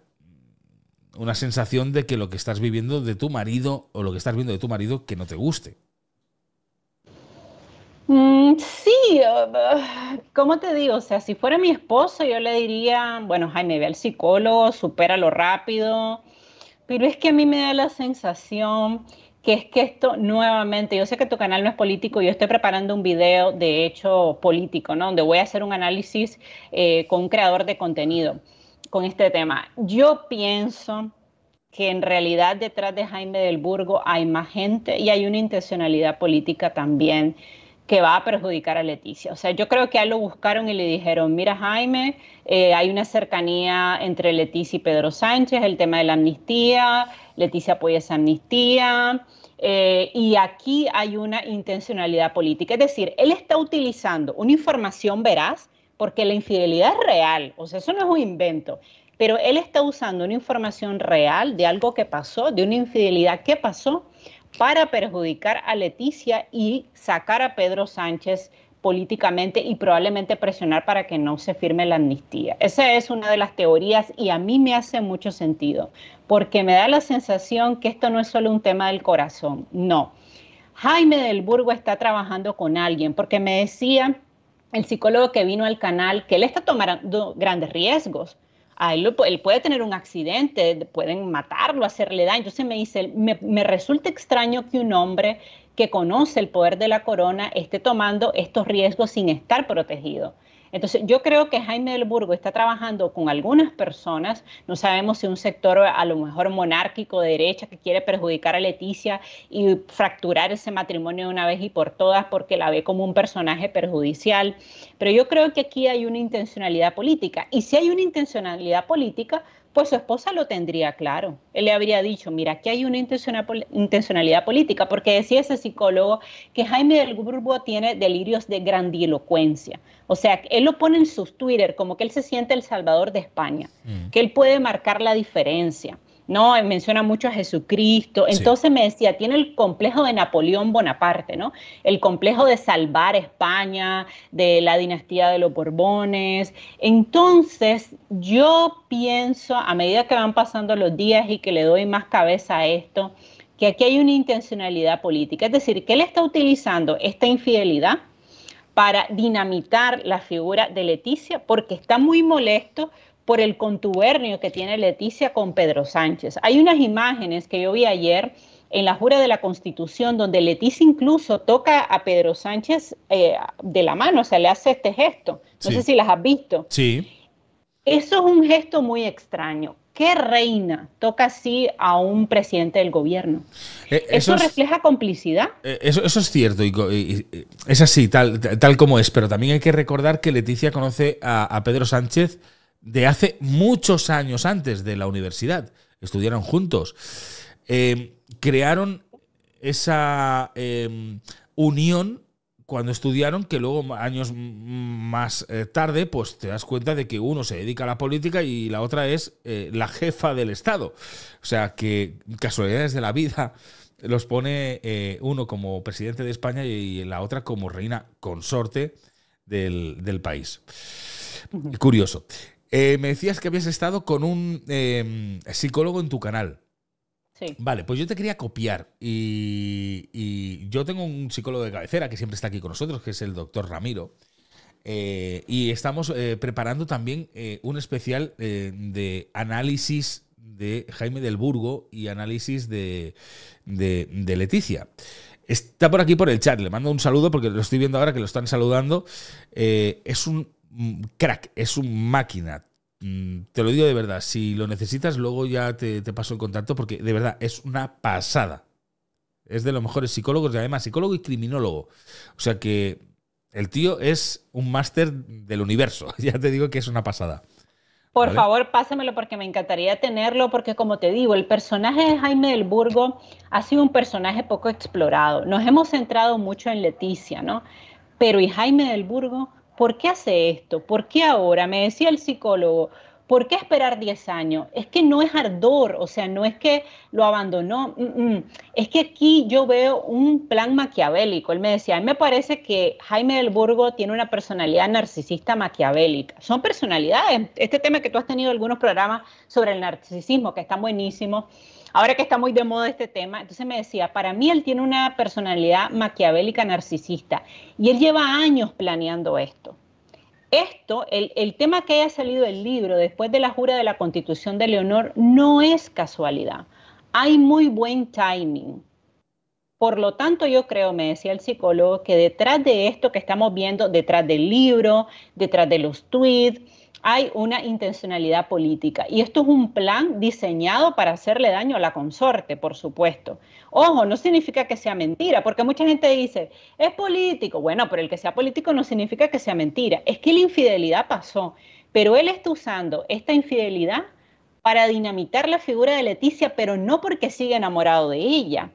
una sensación de que lo que estás viviendo de tu marido o lo que estás viendo de tu marido que no te guste. Mm, sí, uh, ¿cómo te digo? O sea, si fuera mi esposo, yo le diría, bueno, Jaime, ve al psicólogo, supéralo rápido. Pero es que a mí me da la sensación que es que esto nuevamente, yo sé que tu canal no es político, yo estoy preparando un video de hecho político, ¿no? Donde voy a hacer un análisis eh, con un creador de contenido con este tema. Yo pienso que en realidad detrás de Jaime del Burgo hay más gente y hay una intencionalidad política también que va a perjudicar a Leticia. O sea, yo creo que a lo buscaron y le dijeron, mira Jaime, eh, hay una cercanía entre Leticia y Pedro Sánchez, el tema de la amnistía, Leticia apoya esa amnistía, eh, y aquí hay una intencionalidad política. Es decir, él está utilizando una información veraz, porque la infidelidad es real, o sea, eso no es un invento, pero él está usando una información real de algo que pasó, de una infidelidad que pasó, para perjudicar a Leticia y sacar a Pedro Sánchez políticamente y probablemente presionar para que no se firme la amnistía. Esa es una de las teorías y a mí me hace mucho sentido, porque me da la sensación que esto no es solo un tema del corazón, no. Jaime del Burgo está trabajando con alguien, porque me decía el psicólogo que vino al canal que él está tomando grandes riesgos, él, puede tener un accidente, pueden matarlo, hacerle daño. Entonces me dice, me resulta extraño que un hombre que conoce el poder de la corona esté tomando estos riesgos sin estar protegido. Entonces, yo creo que Jaime del Burgo está trabajando con algunas personas, no sabemos si un sector a lo mejor monárquico de derecha que quiere perjudicar a Leticia y fracturar ese matrimonio de una vez y por todas porque la ve como un personaje perjudicial, pero yo creo que aquí hay una intencionalidad política y si hay una intencionalidad política, pues su esposa lo tendría claro. Él le habría dicho, mira, aquí hay una intencionalidad política, porque decía ese psicólogo que Jaime del Grupo tiene delirios de grandilocuencia. O sea, él lo pone en sus Twitter como que él se siente el salvador de España, mm. que él puede marcar la diferencia. ¿no? Menciona mucho a Jesucristo. Entonces me decía, tiene el complejo de Napoleón Bonaparte, ¿no? El complejo de salvar España, de la dinastía de los Borbones. Entonces yo pienso, a medida que van pasando los días y que le doy más cabeza a esto, que aquí hay una intencionalidad política. Es decir, que él está utilizando esta infidelidad para dinamitar la figura de Leticia porque está muy molesto por el contubernio que tiene Leticia con Pedro Sánchez. Hay unas imágenes que yo vi ayer en la jura de la Constitución, donde Leticia incluso toca a Pedro Sánchez eh, de la mano, o sea, le hace este gesto. No sé si las has visto. Sí. Eso es un gesto muy extraño. ¿Qué reina toca así a un presidente del gobierno? Eh, eso, refleja complicidad? Eh, eso, es cierto, y, es así, tal, tal como es, pero también hay que recordar que Leticia conoce a Pedro Sánchez de hace muchos años antes de la universidad. Estudiaron juntos. Em, crearon esa em, unión cuando estudiaron, que luego años más eh, tarde, pues te das cuenta de que uno se dedica a la política y la otra es eh, la jefa del Estado. O sea, que casualidades de la vida los pone eh, uno como presidente de España y la otra como reina consorte del, del país. Curioso. Eh, me decías que habías estado con un em, psicólogo en tu canal. Sí. Vale, pues yo te quería copiar y, yo tengo un psicólogo de cabecera que siempre está aquí con nosotros, que es el doctor Ramiro. Eh, y estamos eh, preparando también un especial de análisis de Jaime del Burgo y análisis de, Leticia. Está por aquí por el chat, le mando un saludo porque lo estoy viendo ahora que lo están saludando. es un Mm, crack, es un máquina. Mm, te lo digo de verdad, si lo necesitas, luego ya te, paso el contacto porque de verdad es una pasada. Es de los mejores psicólogos y además psicólogo y criminólogo. O sea que el tío es un máster del universo. Ya te digo que es una pasada. Por favor, pásamelo porque me encantaría tenerlo, porque como te digo, el personaje de Jaime del Burgo ha sido un personaje poco explorado. Nos hemos centrado mucho en Leticia, ¿no? Pero y Jaime del Burgo ¿por qué hace esto? ¿Por qué ahora? Me decía el psicólogo, ¿por qué esperar 10 años? Es que no es ardor, o sea, no es que lo abandonó, mm, mm. es que aquí yo veo un plan maquiavélico. Él me decía, a mí me parece que Jaime del Burgo tiene una personalidad narcisista maquiavélica. Son personalidades, este tema que tú has tenido algunos programas sobre el narcisismo, que están buenísimos Ahora que está muy de moda este tema, entonces me decía, para mí él tiene una personalidad maquiavélica narcisista y él lleva años planeando esto. Esto, el, el tema que haya salido del libro después de la jura de la constitución de Leonor, no es casualidad. Hay muy buen timing. Por lo tanto, yo creo, me decía el psicólogo, que detrás de esto que estamos viendo, detrás del libro, detrás de los tweets, hay una intencionalidad política. Y esto es un plan diseñado para hacerle daño a la consorte, por supuesto. Ojo, no significa que sea mentira, porque mucha gente dice, es político. Bueno, pero el que sea político no significa que sea mentira. Es que la infidelidad pasó, pero él está usando esta infidelidad para dinamitar la figura de Leticia, pero no porque sigue enamorado de ella,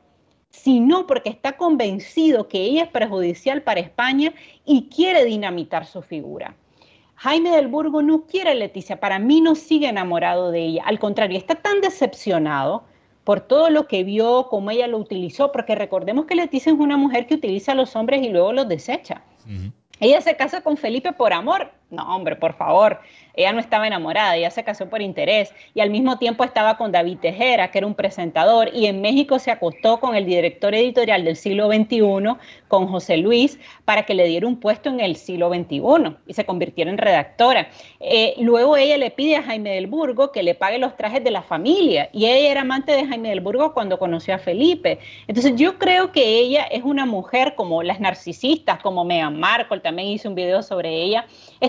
sino porque está convencido que ella es perjudicial para España y quiere dinamitar su figura. Jaime del Burgo no quiere a Leticia, para mí no sigue enamorado de ella, al contrario, está tan decepcionado por todo lo que vio, cómo ella lo utilizó, porque recordemos que Leticia es una mujer que utiliza a los hombres y luego los desecha. Ella se casa con Felipe por amor, no, hombre, por favor. Ella no estaba enamorada, ella se casó por interés y al mismo tiempo estaba con David Tejera, que era un presentador, y en México se acostó con el director editorial del siglo XXI, con José Luis, para que le diera un puesto en el siglo XXI y se convirtiera en redactora. Eh, luego ella le pide a Jaime del Burgo que le pague los trajes de la familia y ella era amante de Jaime del Burgo cuando conoció a Felipe. Entonces yo creo que ella es una mujer como las narcisistas, como Meghan Markle, también hice un video sobre ella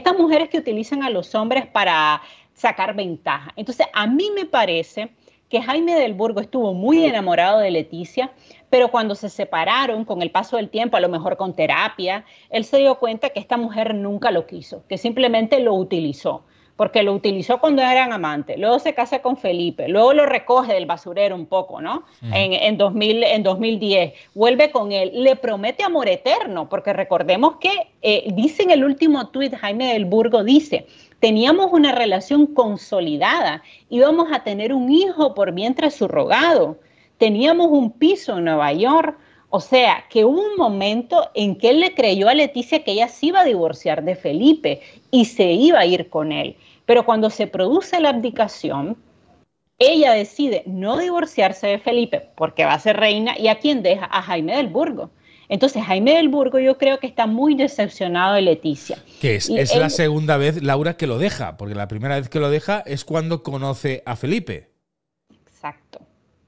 estas mujeres que utilizan a los hombres para sacar ventaja. Entonces, a mí me parece que Jaime del Burgo estuvo muy enamorado de Leticia, pero cuando se separaron con el paso del tiempo, a lo mejor con terapia, él se dio cuenta que esta mujer nunca lo quiso, que simplemente lo utilizó porque lo utilizó cuando eran amantes, luego se casa con Felipe, luego lo recoge del basurero un poco, ¿no? en, 2010, vuelve con él, le promete amor eterno, porque recordemos que eh, dice en el último tuit, Jaime del Burgo dice, teníamos una relación consolidada, íbamos a tener un hijo por mientras surrogado, teníamos un piso en Nueva York, o sea, que hubo un momento en que él le creyó a Leticia que ella se iba a divorciar de Felipe y se iba a ir con él. Pero cuando se produce la abdicación, ella decide no divorciarse de Felipe porque va a ser reina y a quién deja a Jaime del Burgo. Entonces Jaime del Burgo yo creo que está muy decepcionado de Leticia. Que es, la segunda vez, Laura, que lo deja, porque la primera vez que lo deja es cuando conoce a Felipe. Exacto.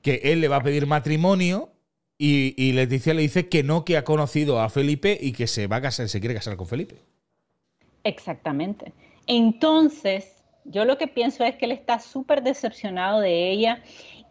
Que él le va a pedir matrimonio y, y Leticia le dice que no, que ha conocido a Felipe y que se va a casar, se quiere casar con Felipe. Exactamente. Entonces, yo lo que pienso es que él está súper decepcionado de ella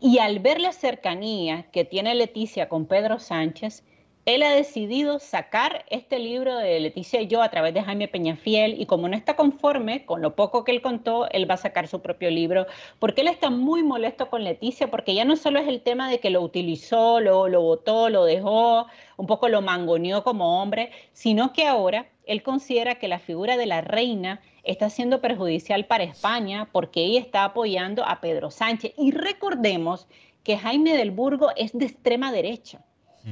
y al ver la cercanía que tiene Leticia con Pedro Sánchez, él ha decidido sacar este libro de Leticia y yo a través de Jaime Peñafiel y como no está conforme con lo poco que él contó, él va a sacar su propio libro porque él está muy molesto con Leticia porque ya no solo es el tema de que lo utilizó, lo, lo votó, lo dejó, un poco lo mangoneó como hombre, sino que ahora él considera que la figura de la reina está siendo perjudicial para España porque ella está apoyando a Pedro Sánchez. Y recordemos que Jaime del Burgo es de extrema derecha.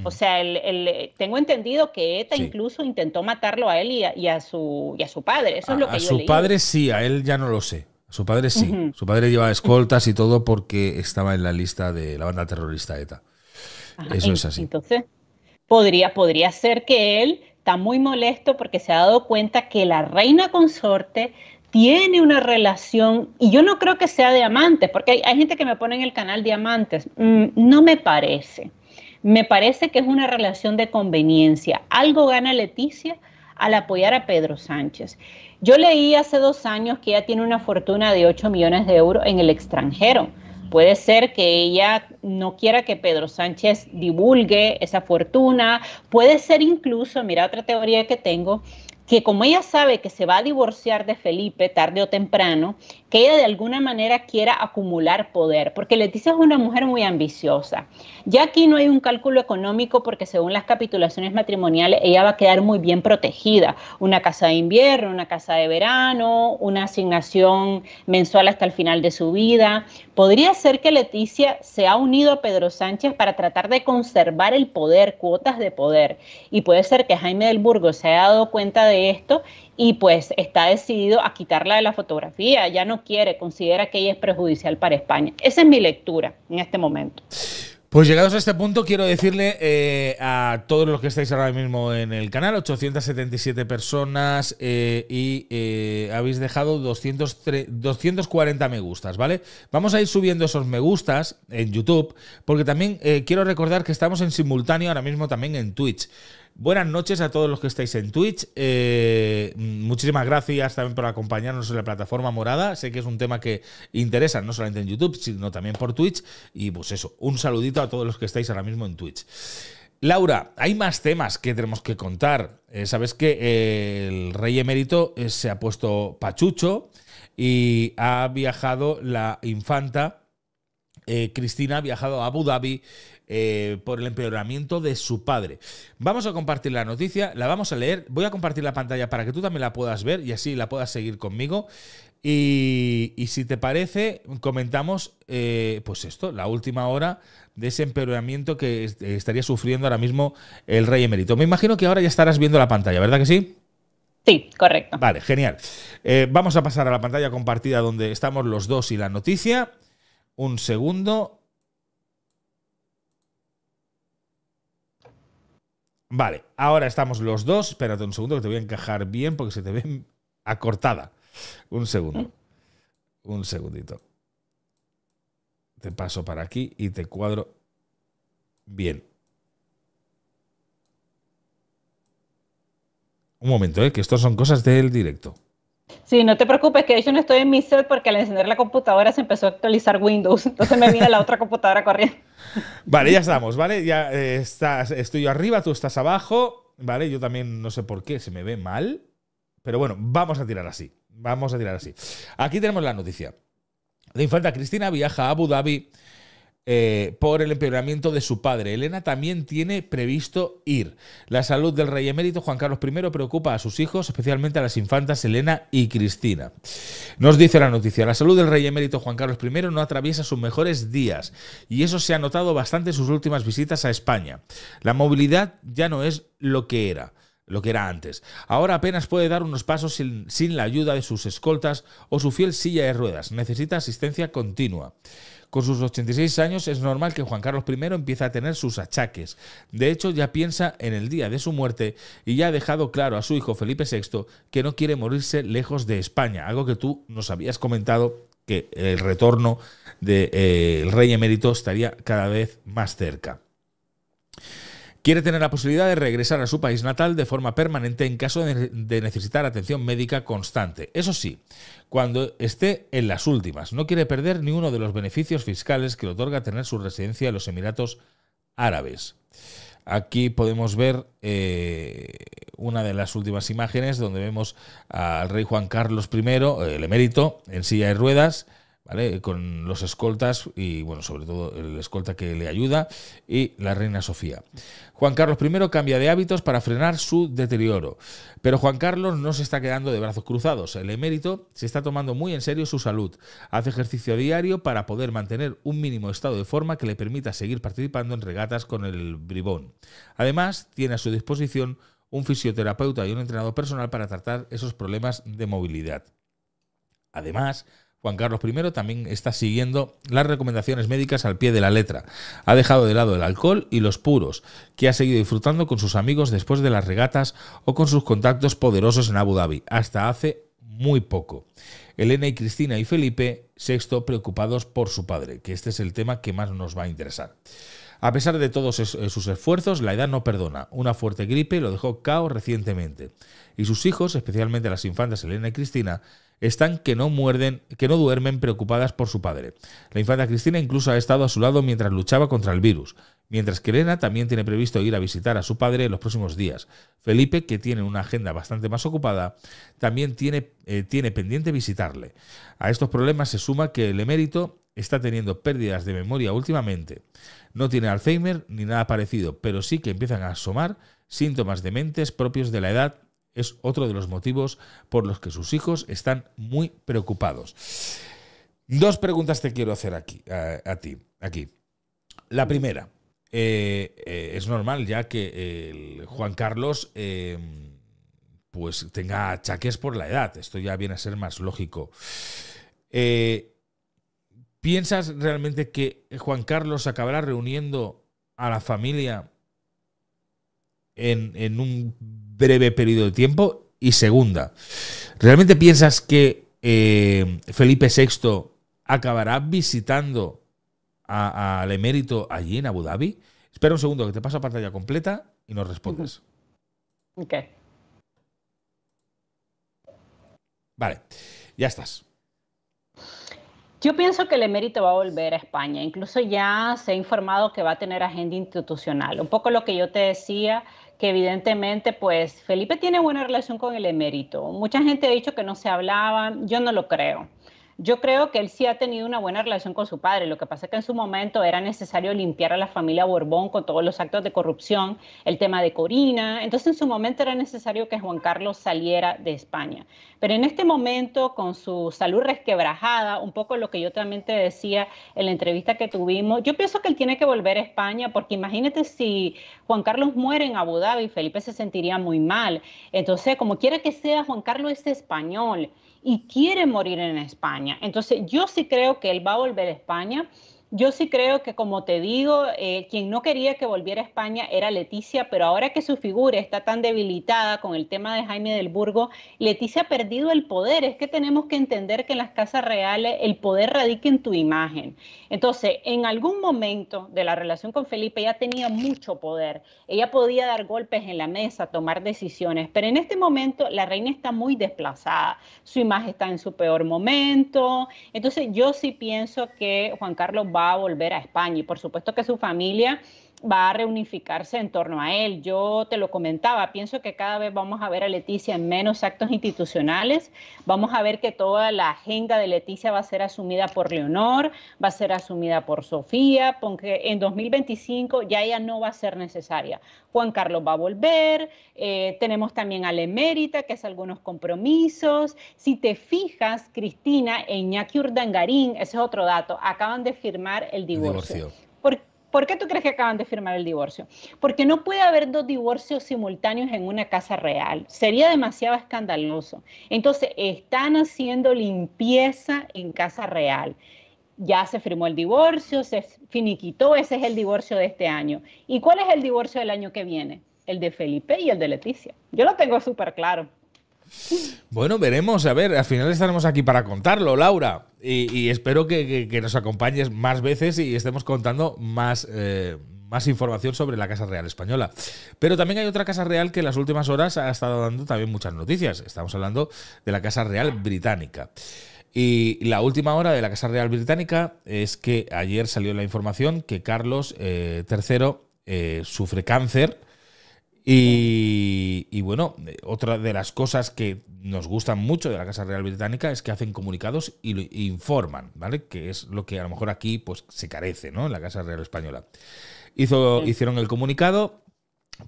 O mm. sea, tengo entendido que ETA incluso intentó matarlo a él y a, su, su padre. Eso a, es lo que a su padre sí, a él ya no lo sé. A su padre sí. Su padre llevaba escoltas y todo porque estaba en la lista de la banda terrorista ETA. Eso es así. Entonces, podría, podría ser que él está muy molesto porque se ha dado cuenta que la reina consorte tiene una relación, y yo no creo que sea de amantes, porque hay, gente que me pone en el canal diamantes, mm, no me parece, me parece que es una relación de conveniencia, algo gana Leticia al apoyar a Pedro Sánchez. Yo leí hace dos años que ella tiene una fortuna de 8 millones de euros en el extranjero, Puede ser que ella no quiera que Pedro Sánchez divulgue esa fortuna. Puede ser incluso, mira otra teoría que tengo, que como ella sabe que se va a divorciar de Felipe tarde o temprano, ella de alguna manera quiera acumular poder, porque Leticia es una mujer muy ambiciosa. Ya aquí no hay un cálculo económico porque según las capitulaciones matrimoniales ella va a quedar muy bien protegida. Una casa de invierno, una casa de verano, una asignación mensual hasta el final de su vida. Podría ser que Leticia se ha unido a Pedro Sánchez para tratar de conservar el poder, cuotas de poder. Y puede ser que Jaime del Burgo se haya dado cuenta de esto y pues está decidido a quitarla de la fotografía, ya no quiere, considera que ella es perjudicial para España. Esa es mi lectura en este momento. Pues llegados a este punto, quiero decirle eh, a todos los que estáis ahora mismo en el canal, 877 personas eh, y eh, habéis dejado 200, 240 me gustas, ¿vale? Vamos a ir subiendo esos me gustas en YouTube, porque también quiero recordar que estamos en simultáneo ahora mismo también en Twitch. Buenas noches a todos los que estáis en Twitch. Eh, muchísimas gracias también por acompañarnos en la plataforma morada. Sé que es un tema que interesa no solamente en YouTube, sino también por Twitch. Y pues eso, un saludito a todos los que estáis ahora mismo en Twitch. Laura, hay más temas que tenemos que contar. Eh, sabes que eh, el rey emérito se ha puesto pachucho y ha viajado la infanta. Cristina ha viajado a Abu Dhabi eh, por el empeoramiento de su padre. Vamos a compartir la noticia, la vamos a leer, voy a compartir la pantalla para que tú también la puedas ver y así la puedas seguir conmigo. Y, si te parece, comentamos eh, pues esto, la última hora de ese empeoramiento que estaría sufriendo ahora mismo el rey emérito. Me imagino que ahora ya estarás viendo la pantalla, ¿verdad que sí? Sí, correcto. Vale, genial. Eh, vamos a pasar a la pantalla compartida donde estamos los dos y la noticia. Un segundo. Vale, ahora estamos los dos. Espérate un segundo que te voy a encajar bien porque se te ve acortada. Un segundo. Un segundito. Te paso para aquí y te cuadro bien. Un momento, ¿eh? que estos son cosas del directo. Sí, no te preocupes, que yo no estoy en mi set porque al encender la computadora se empezó a actualizar Windows. Entonces me viene la otra computadora corriendo. Vale, ya estamos, ¿vale? Ya eh, estás, estoy yo arriba, tú estás abajo, ¿vale? Yo también no sé por qué, se me ve mal. Pero bueno, vamos a tirar así. Vamos a tirar así. Aquí tenemos la noticia. La infanta Cristina viaja a Abu Dhabi eh, por el empeoramiento de su padre. Elena también tiene previsto ir. La salud del rey emérito Juan Carlos I preocupa a sus hijos, especialmente a las infantas Elena y Cristina. Nos dice la noticia, la salud del rey emérito Juan Carlos I no atraviesa sus mejores días y eso se ha notado bastante en sus últimas visitas a España. La movilidad ya no es lo que era lo que era antes. Ahora apenas puede dar unos pasos sin, la ayuda de sus escoltas o su fiel silla de ruedas. Necesita asistencia continua. Con sus 86 años es normal que Juan Carlos I empiece a tener sus achaques. De hecho, ya piensa en el día de su muerte y ya ha dejado claro a su hijo Felipe VI que no quiere morirse lejos de España, algo que tú nos habías comentado que el retorno del eh, rey emérito estaría cada vez más cerca. Quiere tener la posibilidad de regresar a su país natal de forma permanente en caso de necesitar atención médica constante. Eso sí, cuando esté en las últimas. No quiere perder ni uno de los beneficios fiscales que le otorga tener su residencia en los Emiratos Árabes. Aquí podemos ver eh, una de las últimas imágenes donde vemos al rey Juan Carlos I, eh, el emérito, en silla de ruedas. Con los escoltas y, bueno, sobre todo el escolta que le ayuda y la reina Sofía. Juan Carlos I cambia de hábitos para frenar su deterioro, pero Juan Carlos no se está quedando de brazos cruzados. El emérito se está tomando muy en serio su salud. Hace ejercicio diario para poder mantener un mínimo estado de forma que le permita seguir participando en regatas con el bribón. Además, tiene a su disposición un fisioterapeuta y un entrenador personal para tratar esos problemas de movilidad. Además, Juan Carlos I también está siguiendo las recomendaciones médicas al pie de la letra. Ha dejado de lado el alcohol y los puros, que ha seguido disfrutando con sus amigos después de las regatas o con sus contactos poderosos en Abu Dhabi, hasta hace muy poco. Elena y Cristina y Felipe VI preocupados por su padre, que este es el tema que más nos va a interesar. A pesar de todos eh, sus esfuerzos, la edad no perdona. Una fuerte gripe lo dejó caos recientemente. Y sus hijos, especialmente las infantas Elena y Cristina, están que no muerden, que no duermen preocupadas por su padre. La infanta Cristina incluso ha estado a su lado mientras luchaba contra el virus, mientras que Elena también tiene previsto ir a visitar a su padre en los próximos días. Felipe, que tiene una agenda bastante más ocupada, también tiene, eh, tiene pendiente visitarle. A estos problemas se suma que el emérito está teniendo pérdidas de memoria últimamente. No tiene Alzheimer ni nada parecido, pero sí que empiezan a asomar síntomas dementes propios de la edad es otro de los motivos por los que sus hijos están muy preocupados. Dos preguntas te quiero hacer aquí, a, ti. Aquí. La primera, eh, eh, es normal ya que el Juan Carlos em, pues tenga achaques por la edad. Esto ya viene a ser más lógico. Eh, ¿Piensas realmente que Juan Carlos acabará reuniendo a la familia en un breve periodo de tiempo. Y segunda, ¿realmente piensas que eh, Felipe VI acabará visitando al emérito allí en Abu Dhabi? Espera un segundo, que te paso a pantalla completa y nos respondes. Ok. Vale, ya estás. Yo pienso que el emérito va a volver a España. Incluso ya se ha informado que va a tener agenda institucional. Un poco lo que yo te decía que evidentemente pues Felipe tiene buena relación con el emérito. Mucha gente ha dicho que no se hablaban, yo no lo creo. Yo creo que él sí ha tenido una buena relación con su padre. Lo que pasa es que en su momento era necesario limpiar a la familia Borbón con todos los actos de corrupción, el tema de Corina. Entonces, en su momento era necesario que Juan Carlos saliera de España. Pero en este momento, con su salud resquebrajada, un poco lo que yo también te decía en la entrevista que tuvimos, yo pienso que él tiene que volver a España porque imagínate si Juan Carlos muere en Abu Dhabi, Felipe se sentiría muy mal. Entonces, como quiera que sea, Juan Carlos es español y quiere morir en España. Entonces yo sí creo que él va a volver a España yo sí creo que, como te digo, eh, quien no quería que volviera a España era Leticia, pero ahora que su figura está tan debilitada con el tema de Jaime del Burgo, Leticia ha perdido el poder. Es que tenemos que entender que en las casas reales el poder radica en tu imagen. Entonces, en algún momento de la relación con Felipe ella tenía mucho poder. Ella podía dar golpes en la mesa, tomar decisiones, pero en este momento la reina está muy desplazada. Su imagen está en su peor momento. Entonces, yo sí pienso que Juan Carlos va a volver a España y por supuesto que su familia va a reunificarse en torno a él. Yo te lo comentaba, pienso que cada vez vamos a ver a Leticia en menos actos institucionales, vamos a ver que toda la agenda de Leticia va a ser asumida por Leonor, va a ser asumida por Sofía, porque en 2025 ya ella no va a ser necesaria. Juan Carlos va a volver, eh, tenemos también a la emérita, que hace algunos compromisos. Si te fijas, Cristina e Iñaki Urdangarín, ese es otro dato, acaban de firmar el divorcio. ¿Por qué tú crees que acaban de firmar el divorcio? Porque no puede haber dos divorcios simultáneos en una casa real. Sería demasiado escandaloso. Entonces, están haciendo limpieza en casa real ya se firmó el divorcio, se finiquitó, ese es el divorcio de este año. ¿Y cuál es el divorcio del año que viene? El de Felipe y el de Leticia. Yo lo tengo súper claro. Bueno, veremos, a ver, al final estaremos aquí para contarlo, Laura. Y, espero que, nos acompañes más veces y estemos contando más, eh, más información sobre la Casa Real Española. Pero también hay otra Casa Real que en las últimas horas ha estado dando también muchas noticias. Estamos hablando de la Casa Real Británica. Y la última hora de la Casa Real Británica es que ayer salió la información que Carlos III eh, eh, sufre cáncer y, bueno, otra de las cosas que nos gustan mucho de la Casa Real Británica es que hacen comunicados y lo informan, ¿vale? Que es lo que a lo mejor aquí pues, se carece, ¿no? En la Casa Real Española. Hizo, Hicieron el comunicado,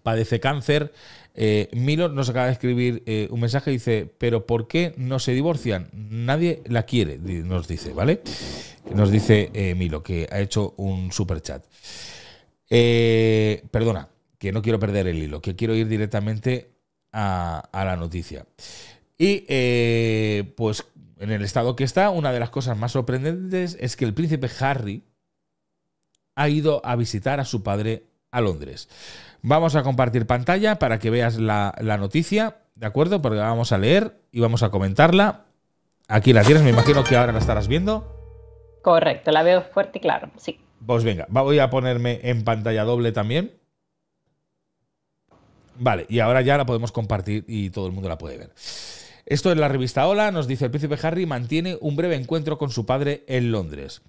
padece cáncer. Eh, Milo nos acaba de escribir eh, un mensaje, dice, pero ¿por qué no se divorcian? Nadie la quiere, nos dice, ¿vale? Nos dice eh, Milo, que ha hecho un super chat. perdona, que no quiero perder el hilo, que quiero ir directamente a, la noticia. Y eh, pues en el estado que está, una de las cosas más sorprendentes es que el príncipe Harry ha ido a visitar a su padre a Londres. Vamos a compartir pantalla para que veas la, la noticia, ¿de acuerdo? Porque la vamos a leer y vamos a comentarla. Aquí la tienes, me imagino que ahora la estarás viendo. Correcto, la veo fuerte y claro, sí. Pues venga, voy a ponerme en pantalla doble también. Vale, y ahora ya la podemos compartir y todo el mundo la puede ver. Esto es la revista Hola, nos dice el príncipe Harry, mantiene un breve encuentro con su padre en Londres.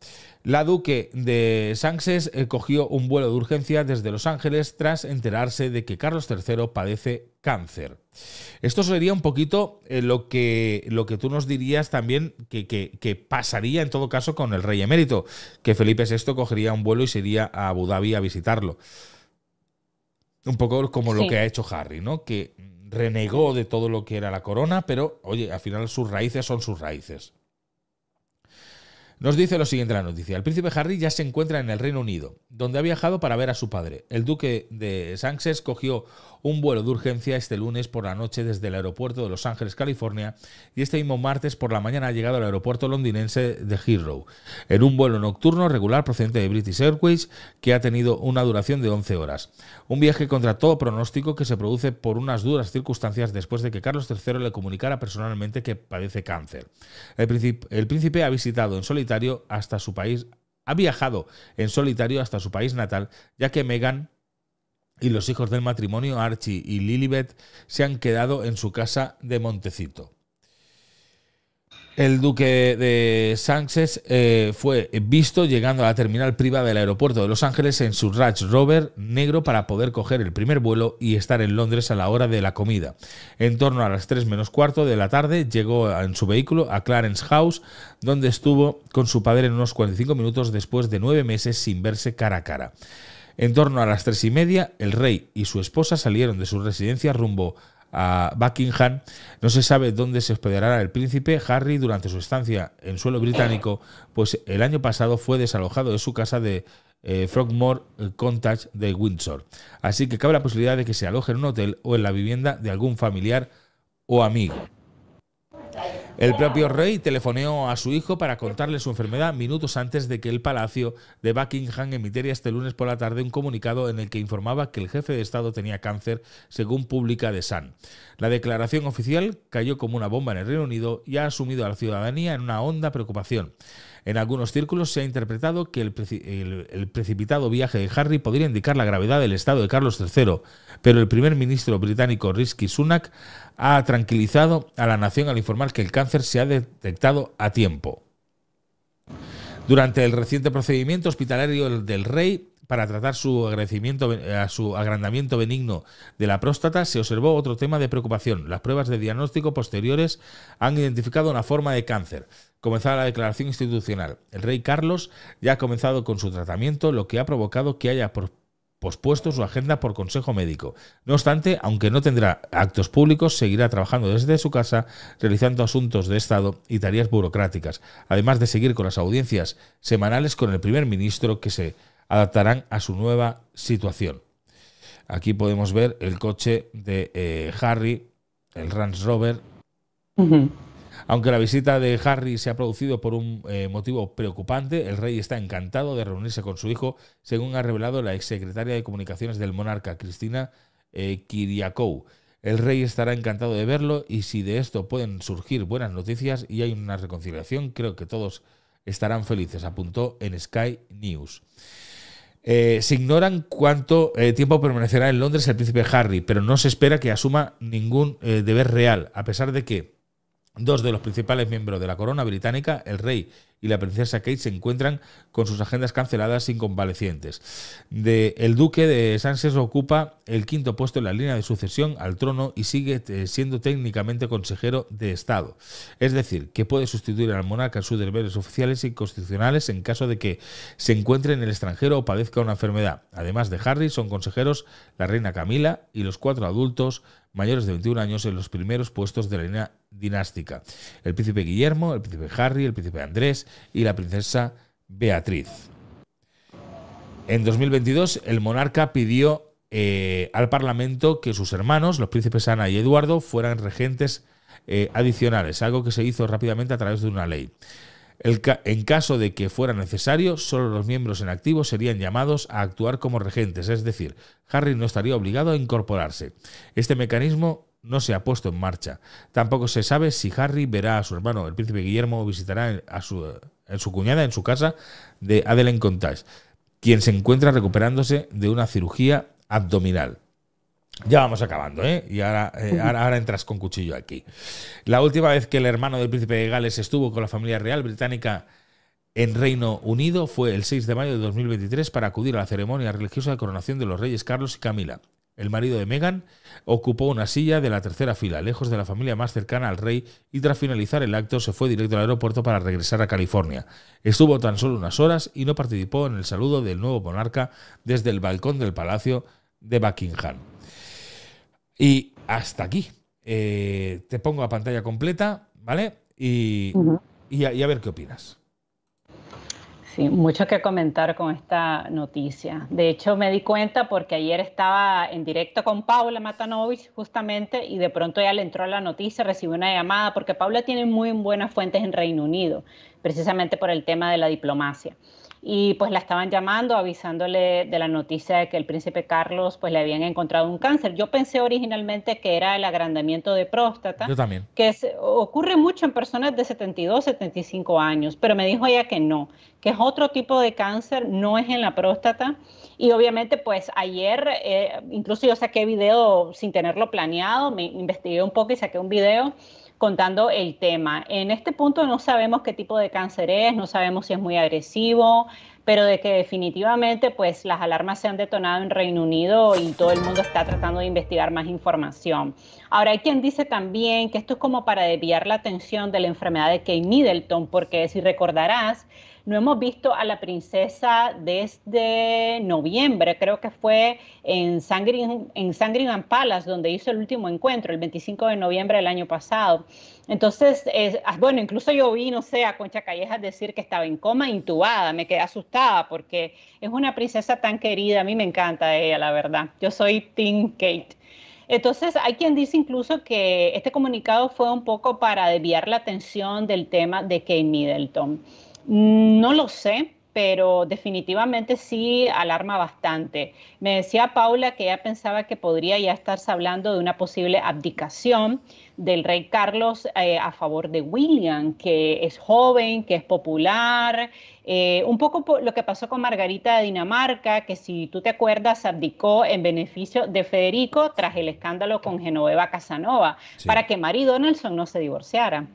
La duque de Sánchez eh, cogió un vuelo de urgencia desde Los Ángeles tras enterarse de que Carlos III padece cáncer. Esto sería un poquito eh, lo, que, lo que tú nos dirías también que, que, pasaría en todo caso con el rey emérito, que Felipe VI cogería un vuelo y se iría a Abu Dhabi a visitarlo un poco como lo que ha hecho Harry, ¿no? Que renegó de todo lo que era la corona, pero oye, al final sus raíces son sus raíces. Nos dice lo siguiente la noticia. El príncipe Harry ya se encuentra en el Reino Unido, donde ha viajado para ver a su padre. El duque de Sussex cogió un vuelo de urgencia este lunes por la noche desde el aeropuerto de Los Ángeles, California, y este mismo martes por la mañana ha llegado al aeropuerto londinense de Heathrow, en un vuelo nocturno regular procedente de British Airways que ha tenido una duración de 11 horas. Un viaje contra todo pronóstico que se produce por unas duras circunstancias después de que Carlos III le comunicara personalmente que padece cáncer. El príncipe, ha visitado en solitario hasta su país ha viajado en solitario hasta su país natal, ya que Meghan y los hijos del matrimonio, Archie y Lilibet, se han quedado en su casa de Montecito. El duque de Sánchez eh, fue visto llegando a la terminal privada del aeropuerto de Los Ángeles en su Range Rover negro para poder coger el primer vuelo y estar en Londres a la hora de la comida. En torno a las 3 menos cuarto de la tarde llegó en su vehículo a Clarence House, donde estuvo con su padre en unos 45 minutos después de nueve meses sin verse cara a cara. En torno a las tres y media, el rey y su esposa salieron de su residencia rumbo a Buckingham. No se sabe dónde se hospedará el príncipe Harry durante su estancia en suelo británico, pues el año pasado fue desalojado de su casa de eh, Frogmore Cottage de Windsor. Así que cabe la posibilidad de que se aloje en un hotel o en la vivienda de algún familiar o amigo. El propio rey telefoneó a su hijo para contarle su enfermedad minutos antes de que el Palacio de Buckingham emitiera este lunes por la tarde un comunicado en el que informaba que el jefe de Estado tenía cáncer, según publica The Sun. La declaración oficial cayó como una bomba en el Reino Unido y ha asumido a la ciudadanía en una honda preocupación. En algunos círculos se ha interpretado que el, precipitado viaje de Harry podría indicar la gravedad del estado de Carlos III, pero el primer ministro británico Risky Sunak ha tranquilizado a la nación al informar que el cáncer se ha detectado a tiempo. Durante el reciente procedimiento hospitalario del rey, para tratar su, agradecimiento, eh, a su agrandamiento benigno de la próstata, se observó otro tema de preocupación. Las pruebas de diagnóstico posteriores han identificado una forma de cáncer. Comenzaba la declaración institucional. El rey Carlos ya ha comenzado con su tratamiento, lo que ha provocado que haya pospuesto su agenda por consejo médico. No obstante, aunque no tendrá actos públicos, seguirá trabajando desde su casa, realizando asuntos de Estado y tareas burocráticas, además de seguir con las audiencias semanales con el primer ministro que se adaptarán a su nueva situación. Aquí podemos ver el coche de eh, Harry, el Range Rover. Aunque la visita de Harry se ha producido por un eh, motivo preocupante, el rey está encantado de reunirse con su hijo, según ha revelado la exsecretaria de Comunicaciones del monarca, Cristina eh, Kiriakou. El rey estará encantado de verlo y si de esto pueden surgir buenas noticias y hay una reconciliación, creo que todos estarán felices, apuntó en Sky News. Eh, se ignoran cuánto eh, tiempo permanecerá en Londres el príncipe Harry, pero no se espera que asuma ningún eh, deber real, a pesar de que Dos de los principales miembros de la corona británica, el rey y la princesa Kate, se encuentran con sus agendas canceladas sin convalecientes. el duque de Sussex ocupa el quinto puesto en la línea de sucesión al trono y sigue eh, siendo técnicamente consejero de Estado. Es decir, que puede sustituir al monarca en sus deberes oficiales y constitucionales en caso de que se encuentre en el extranjero o padezca una enfermedad. Además de Harry, son consejeros la reina Camila y los cuatro adultos mayores de 21 años en los primeros puestos de la línea dinástica. El príncipe Guillermo, el príncipe Harry, el príncipe Andrés y la princesa Beatriz. En 2022, el monarca pidió eh, al Parlamento que sus hermanos, los príncipes Ana y Eduardo, fueran regentes eh, adicionales, algo que se hizo rápidamente a través de una ley en caso de que fuera necesario, solo los miembros en activo serían llamados a actuar como regentes, es decir, Harry no estaría obligado a incorporarse. Este mecanismo no se ha puesto en marcha. Tampoco se sabe si Harry verá a su hermano, el príncipe Guillermo, o visitará a su, su cuñada en su casa de Adeline Contage, quien se encuentra recuperándose de una cirugía abdominal. Ya vamos acabando, ¿eh? Y eh, ahora, ahora, entras con cuchillo aquí. La última vez que el hermano del príncipe de Gales estuvo con la familia real británica en Reino Unido fue el 6 de mayo de 2023 para acudir a la ceremonia religiosa de coronación de los reyes Carlos y Camila. El marido de Meghan ocupó una silla de la tercera fila, lejos de la familia más cercana al rey, y tras finalizar el acto se fue directo al aeropuerto para regresar a California. Estuvo tan solo unas horas y no participó en el saludo del nuevo monarca desde el balcón del Palacio de Buckingham. Y hasta aquí. Eh, te pongo la pantalla completa, ¿vale? Y, a, ver qué opinas. Sí, mucho que comentar con esta noticia. De hecho, me di cuenta porque ayer estaba en directo con Paula Matanovich, justamente, y de pronto ya le entró la noticia, recibió una llamada, porque Paula tiene muy buenas fuentes en Reino Unido, precisamente por el tema de la diplomacia y pues la estaban llamando avisándole de la noticia de que el príncipe Carlos pues le habían encontrado un cáncer. Yo pensé originalmente que era el agrandamiento de próstata, Yo también. que ocurre mucho en personas de 72, 75 años, pero me dijo ella que no, que es otro tipo de cáncer, no es en la próstata. Y obviamente, pues ayer, eh, incluso yo saqué video sin tenerlo planeado, me investigué un poco y saqué un video contando el tema. En este punto no sabemos qué tipo de cáncer es, no sabemos si es muy agresivo, pero de que definitivamente pues las alarmas se han detonado en Reino Unido y todo el mundo está tratando de investigar más información. Ahora hay quien dice también que esto es como para desviar la atención de la enfermedad de Kate Middleton, porque si recordarás, no hemos visto a la princesa desde noviembre, creo que fue en Sangrin, en Palace, donde hizo el último encuentro, el 25 de noviembre del año pasado. Entonces, ah, bueno, incluso yo vi, no sé, a Concha Callejas decir que estaba en coma, intubada, me quedé asustada porque es una princesa tan querida, a mí me encanta ella, la verdad. Yo soy Team Kate. Entonces, hay quien dice incluso que este comunicado fue un poco para desviar la atención del tema de Kate Middleton. Mm, no lo sé, pero definitivamente sí alarma bastante. Me decía Paula que ella pensaba que podría ya estarse hablando de una posible abdicación del rey Carlos eh, a favor de William, que es joven, que es popular, eh, un poco lo que pasó con Margarita de Dinamarca, que si tú te acuerdas, abdicó en beneficio de Federico tras el escándalo con Genoveva Casanova, para que Mary Donaldson no se divorciara.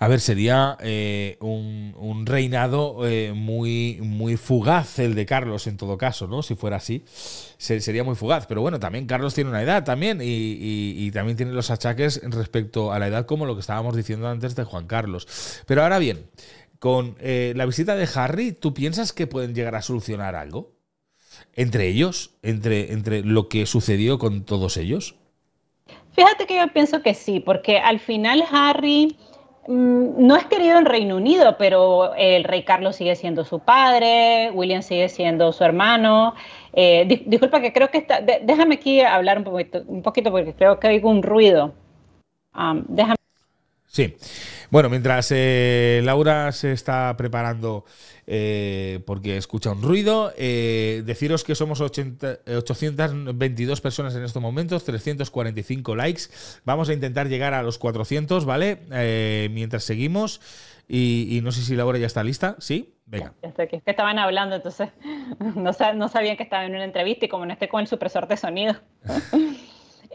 A ver, sería eh, un, reinado eh, muy, muy fugaz el de Carlos en todo caso, ¿no? Si fuera así, sería muy fugaz. Pero bueno, también Carlos tiene una edad también y, también tiene los achaques respecto a la edad como lo que estábamos diciendo antes de Juan Carlos. Pero ahora bien, con eh, la visita de Harry, ¿tú piensas que pueden llegar a solucionar algo? Entre ellos, entre, entre lo que sucedió con todos ellos. Fíjate que yo pienso que sí, porque al final Harry Mm, no es querido en Reino Unido, pero el rey Carlos sigue siendo su padre, William sigue siendo su hermano. Eh, disculpa que creo que está, déjame aquí hablar un poquito, un poquito porque creo que hay un ruido. Um, déjame. Sí. Bueno, mientras eh, Laura se está preparando eh, porque escucha un ruido, eh, deciros que somos 822 personas en estos momentos, 345 likes. Vamos a intentar llegar a los 400, ¿vale? mientras seguimos. Y, no sé si Laura ya está lista, ¿sí? Venga. Ya, que, es que estaban hablando, entonces no, no sabían que estaba en una entrevista y como no esté con el supresor de sonido.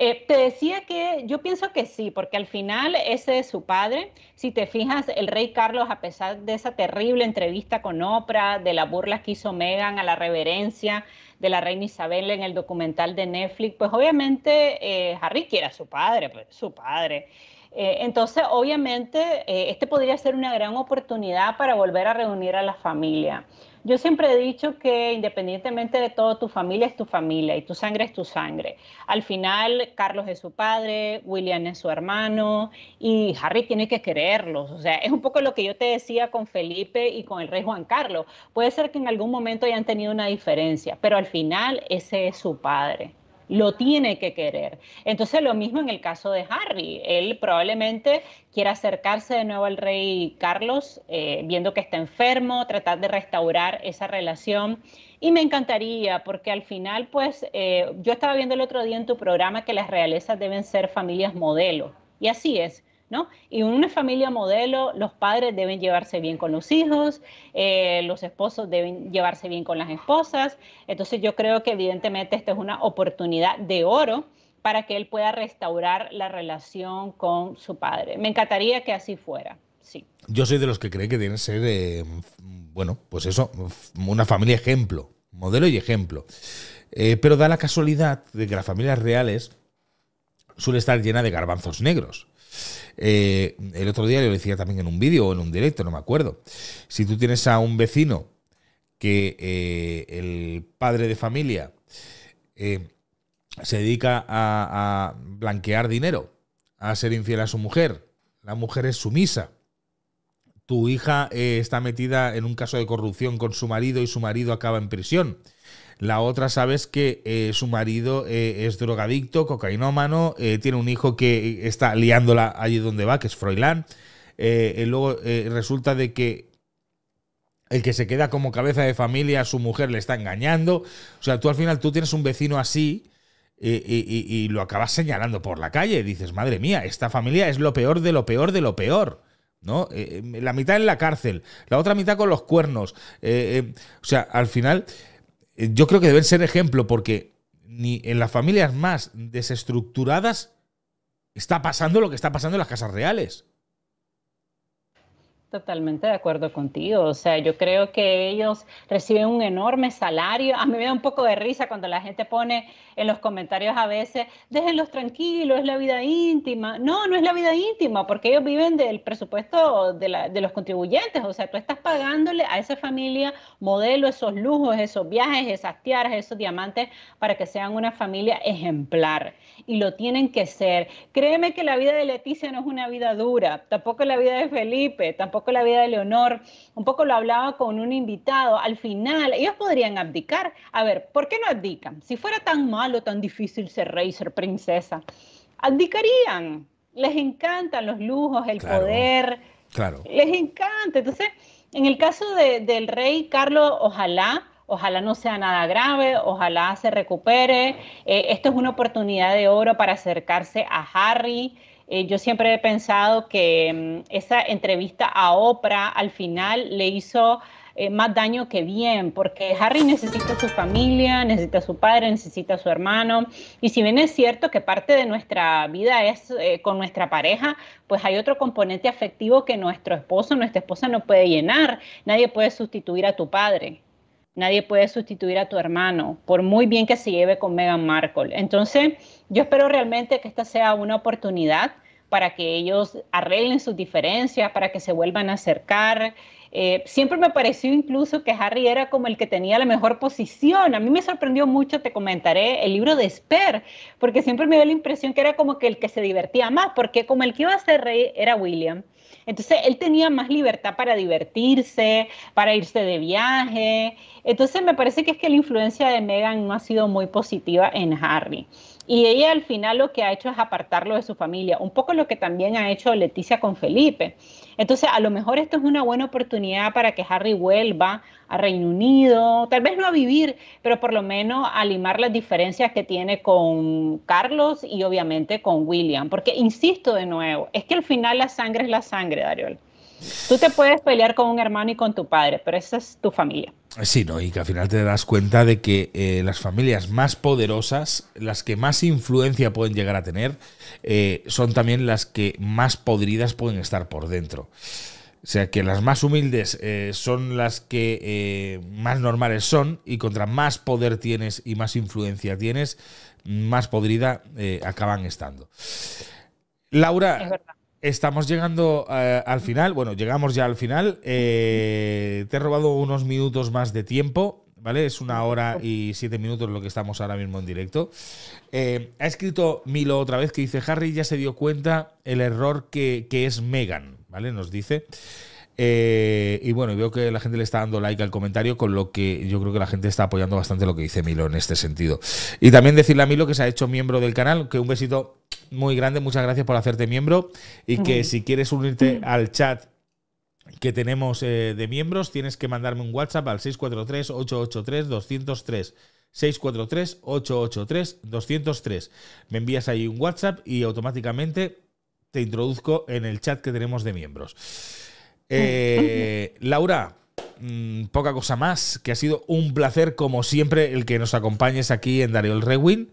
Eh, te decía que yo pienso que sí, porque al final ese es su padre. Si te fijas, el rey Carlos, a pesar de esa terrible entrevista con Oprah, de la burla que hizo Meghan a la reverencia de la reina Isabel en el documental de Netflix, pues obviamente eh, Harry quiere a su padre, pues, su padre. Eh, entonces, obviamente, eh, este podría ser una gran oportunidad para volver a reunir a la familia. Yo siempre he dicho que independientemente de todo, tu familia es tu familia y tu sangre es tu sangre. Al final, Carlos es su padre, William es su hermano y Harry tiene que quererlos. O sea, es un poco lo que yo te decía con Felipe y con el rey Juan Carlos. Puede ser que en algún momento hayan tenido una diferencia, pero al final ese es su padre lo tiene que querer. Entonces lo mismo en el caso de Harry, él probablemente quiera acercarse de nuevo al rey Carlos, eh, viendo que está enfermo, tratar de restaurar esa relación. Y me encantaría, porque al final, pues, eh, yo estaba viendo el otro día en tu programa que las realezas deben ser familias modelo. Y así es, y en una familia modelo, los padres deben llevarse bien con los hijos, eh, los esposos deben llevarse bien con las esposas. Entonces yo creo que evidentemente esta es una oportunidad de oro para que él pueda restaurar la relación con su padre. Me encantaría que así fuera. Sí. Yo soy de los que cree que tiene que ser, eh, bueno, pues eso, una familia ejemplo, modelo y ejemplo. Eh, pero da la casualidad de que las familias reales suele estar llena de garbanzos negros. Eh, el otro día lo decía también en un vídeo o en un directo, no me acuerdo. Si tú tienes a un vecino que eh, el padre de familia eh, se dedica a, a, blanquear dinero, a ser infiel a su mujer, la mujer es sumisa, tu hija está metida en un caso de corrupción con su marido y su marido acaba en prisión la otra, sabes que eh, su marido eh, es drogadicto, cocainómano, eh, tiene un hijo que está liándola allí donde va, que es Froilán. luego resulta de que el que se queda como cabeza de familia, su mujer le está engañando. O sea, tú al final tú tienes un vecino así y, lo acabas señalando por la calle. Dices, madre mía, esta familia es lo peor de lo peor de lo peor. ¿No? la mitad en la cárcel, la otra mitad con los cuernos. o sea, al final eh, yo creo que deben ser ejemplo porque ni en las familias más desestructuradas está pasando lo que está pasando en las casas reales. Totalmente de acuerdo contigo. O sea, yo creo que ellos reciben un enorme salario. A mí me da un poco de risa cuando la gente pone en los comentarios a veces, déjenlos tranquilos, es la vida íntima. No, no es la vida íntima, porque ellos viven del presupuesto de, los contribuyentes. O sea, tú estás pagándole a esa familia modelo, esos lujos, esos viajes, esas tiaras, esos diamantes, para que sean una familia ejemplar. Y lo tienen que ser. Créeme que la vida de Leticia no es una vida dura, tampoco la vida de Felipe, tampoco poco la vida de Leonor, un poco lo hablaba con un invitado, al final ellos podrían abdicar. A ver, ¿por qué no abdican? Si fuera tan malo, tan difícil ser rey, ser princesa, abdicarían. Les encantan los lujos, el poder. Claro. Les encanta. Entonces, en el caso del rey Carlos, ojalá ojalá no sea nada grave, ojalá se recupere. Eh, esto es una oportunidad de oro para acercarse a Harry, eh, yo siempre he pensado que mm, esa entrevista a Oprah al final le hizo eh, más daño que bien, porque Harry necesita a su familia, necesita a su padre, necesita a su hermano. Y si bien es cierto que parte de nuestra vida es eh, con nuestra pareja, pues hay otro componente afectivo que nuestro esposo, nuestra esposa no puede llenar. Nadie puede sustituir a tu padre. Nadie puede sustituir a tu hermano, por muy bien que se lleve con Meghan Markle. Entonces, yo espero realmente que esta sea una oportunidad para que ellos arreglen sus diferencias, para que se vuelvan a acercar. Eh, siempre me pareció incluso que Harry era como el que tenía la mejor posición. A mí me sorprendió mucho, te comentaré, el libro de Esper, porque siempre me dio la impresión que era como que el que se divertía más, porque como el que iba a ser rey era William. Entonces él tenía más libertad para divertirse, para irse de viaje. Entonces me parece que es que la influencia de Meghan no ha sido muy positiva en Harry. Y ella al final lo que ha hecho es apartarlo de su familia, un poco lo que también ha hecho Leticia con Felipe. Entonces, a lo mejor esto es una buena oportunidad para que Harry vuelva a Reino Unido, tal vez no a vivir, pero por lo menos a limar las diferencias que tiene con Carlos y obviamente con William. Porque, insisto de nuevo, es que al final la sangre es la sangre, Dariol. Tú te puedes pelear con un hermano y con tu padre, pero esa es tu familia. Sí, ¿no? y que al final te das cuenta de que eh, las familias más poderosas, las que más influencia pueden llegar a tener, eh, son también las que más podridas pueden estar por dentro. O sea que las más humildes eh, son las que más normales son y contra más poder tienes y más influencia tienes, más podrida acaban estando. Laura, Estamos llegando eh, al final, bueno, llegamos ya al final. Eh, te he robado unos minutos más de tiempo, ¿vale? Es una hora y siete minutos lo que estamos ahora mismo en directo. Eh, ha escrito Milo otra vez que dice, Harry ya se dio cuenta el error que, que es Megan, ¿vale? Nos dice. Eh, y bueno, veo que la gente le está dando like al comentario, con lo que yo creo que la gente está apoyando bastante lo que dice Milo en este sentido. Y también decirle a Milo que se ha hecho miembro del canal, que un besito muy grande, muchas gracias por hacerte miembro y que si quieres unirte al chat que tenemos eh, de miembros, tienes que mandarme un WhatsApp al 643-883-203. 643-883-203. Me envías ahí un WhatsApp y automáticamente te introduzco en el chat que tenemos de miembros. Eh, Laura, mm, poca cosa más, que ha sido un placer, como siempre, el que nos acompañes aquí en Darío el Rewin.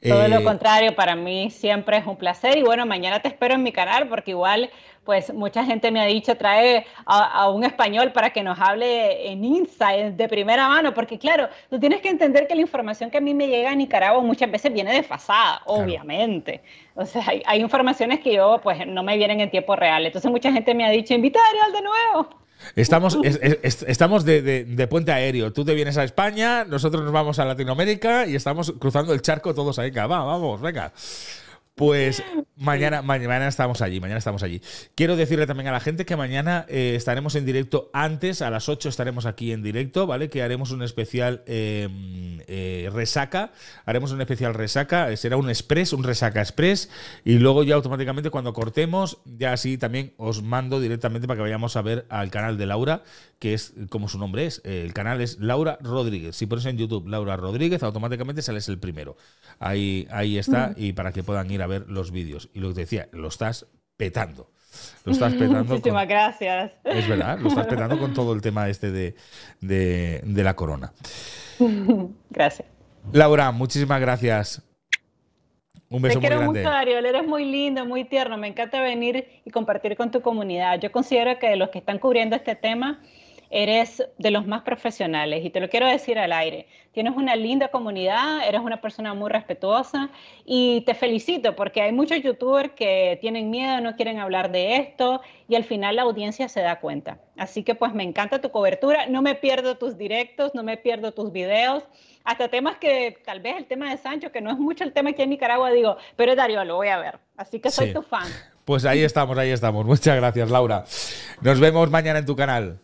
Todo lo eh, contrario, para mí siempre es un placer y bueno, mañana te espero en mi canal porque igual pues mucha gente me ha dicho trae a, un español para que nos hable en insight de primera mano, porque claro, tú tienes que entender que la información que a mí me llega a Nicaragua muchas veces viene desfasada, obviamente. O sea, hay, hay, informaciones que yo pues no me vienen en tiempo real. Entonces mucha gente me ha dicho, invita a Ariel de nuevo. Estamos, estamos de, puente aéreo. Tú te vienes a España, nosotros nos vamos a Latinoamérica y estamos cruzando el charco todos ahí. va, vamos, venga. Pues mañana, mañana estamos allí, mañana estamos allí. Quiero decirle también a la gente que mañana eh, estaremos en directo antes, a las 8 estaremos aquí en directo, ¿vale? Que haremos un especial em, eh, resaca, haremos un especial resaca, eh, será un express, un resaca express, y luego ya automáticamente cuando cortemos, ya así también os mando directamente para que vayamos a ver al canal de Laura, que es como su nombre es, el canal es Laura Rodríguez. Si pones en YouTube Laura Rodríguez, automáticamente sales el primero. Ahí, ahí está, mm. y para que puedan ir a ver los vídeos. Y lo que decía, lo estás petando. Lo estás petando. Muchísimas gracias. Es verdad, lo estás petando con todo el tema este de, de, de la corona. Gracias. Laura, muchísimas gracias. Un beso Te quiero mucho, Ariel. Eres muy lindo, muy tierno. Me encanta venir y compartir con tu comunidad. Yo considero que los que están cubriendo este tema eres de los más profesionales y te lo quiero decir al aire. Tienes una linda comunidad, eres una persona muy respetuosa y te felicito porque hay muchos youtubers que tienen miedo, no quieren hablar de esto y al final la audiencia se da cuenta. Así que pues me encanta tu cobertura, no me pierdo tus directos, no me pierdo tus videos, hasta temas que tal vez el tema de Sancho, que no es mucho el tema aquí en Nicaragua, digo, pero Darío, lo voy a ver. Así que soy tu fan. Pues ahí estamos, ahí estamos. Muchas gracias, Laura. Nos vemos mañana en tu canal.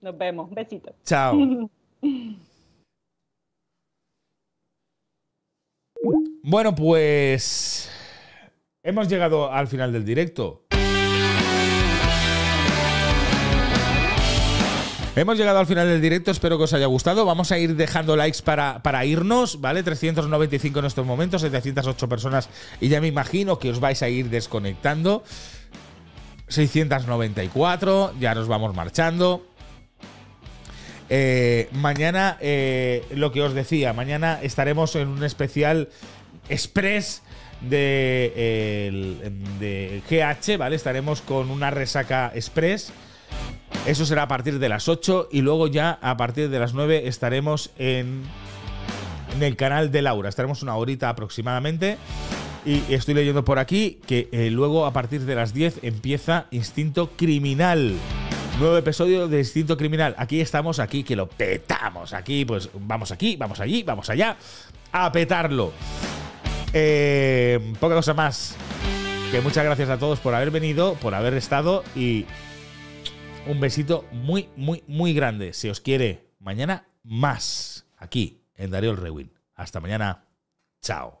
Nos vemos. besito. Chao. bueno, pues hemos llegado al final del directo. Hemos llegado al final del directo, espero que os haya gustado. Vamos a ir dejando likes para, para, irnos, ¿vale? 395 en estos momentos, 708 personas y ya me imagino que os vais a ir desconectando. 694, ya nos vamos marchando. Eh, mañana, eh, lo que os decía, mañana estaremos en un especial express de, GH, ¿vale? Estaremos con una resaca express. Eso será a partir de las 8 y luego ya a partir de las 9 estaremos en, en el canal de Laura. Estaremos una horita aproximadamente. Y estoy leyendo por aquí que eh, luego a partir de las 10 empieza Instinto Criminal. Nuevo episodio de Distinto Criminal. Aquí estamos, aquí que lo petamos. Aquí, pues vamos aquí, vamos allí, vamos allá. A petarlo. Eh, poca cosa más. Que muchas gracias a todos por haber venido, por haber estado y un besito muy, muy, muy grande. Se os quiere mañana más aquí en Darío el Rewin. Hasta mañana. Chao.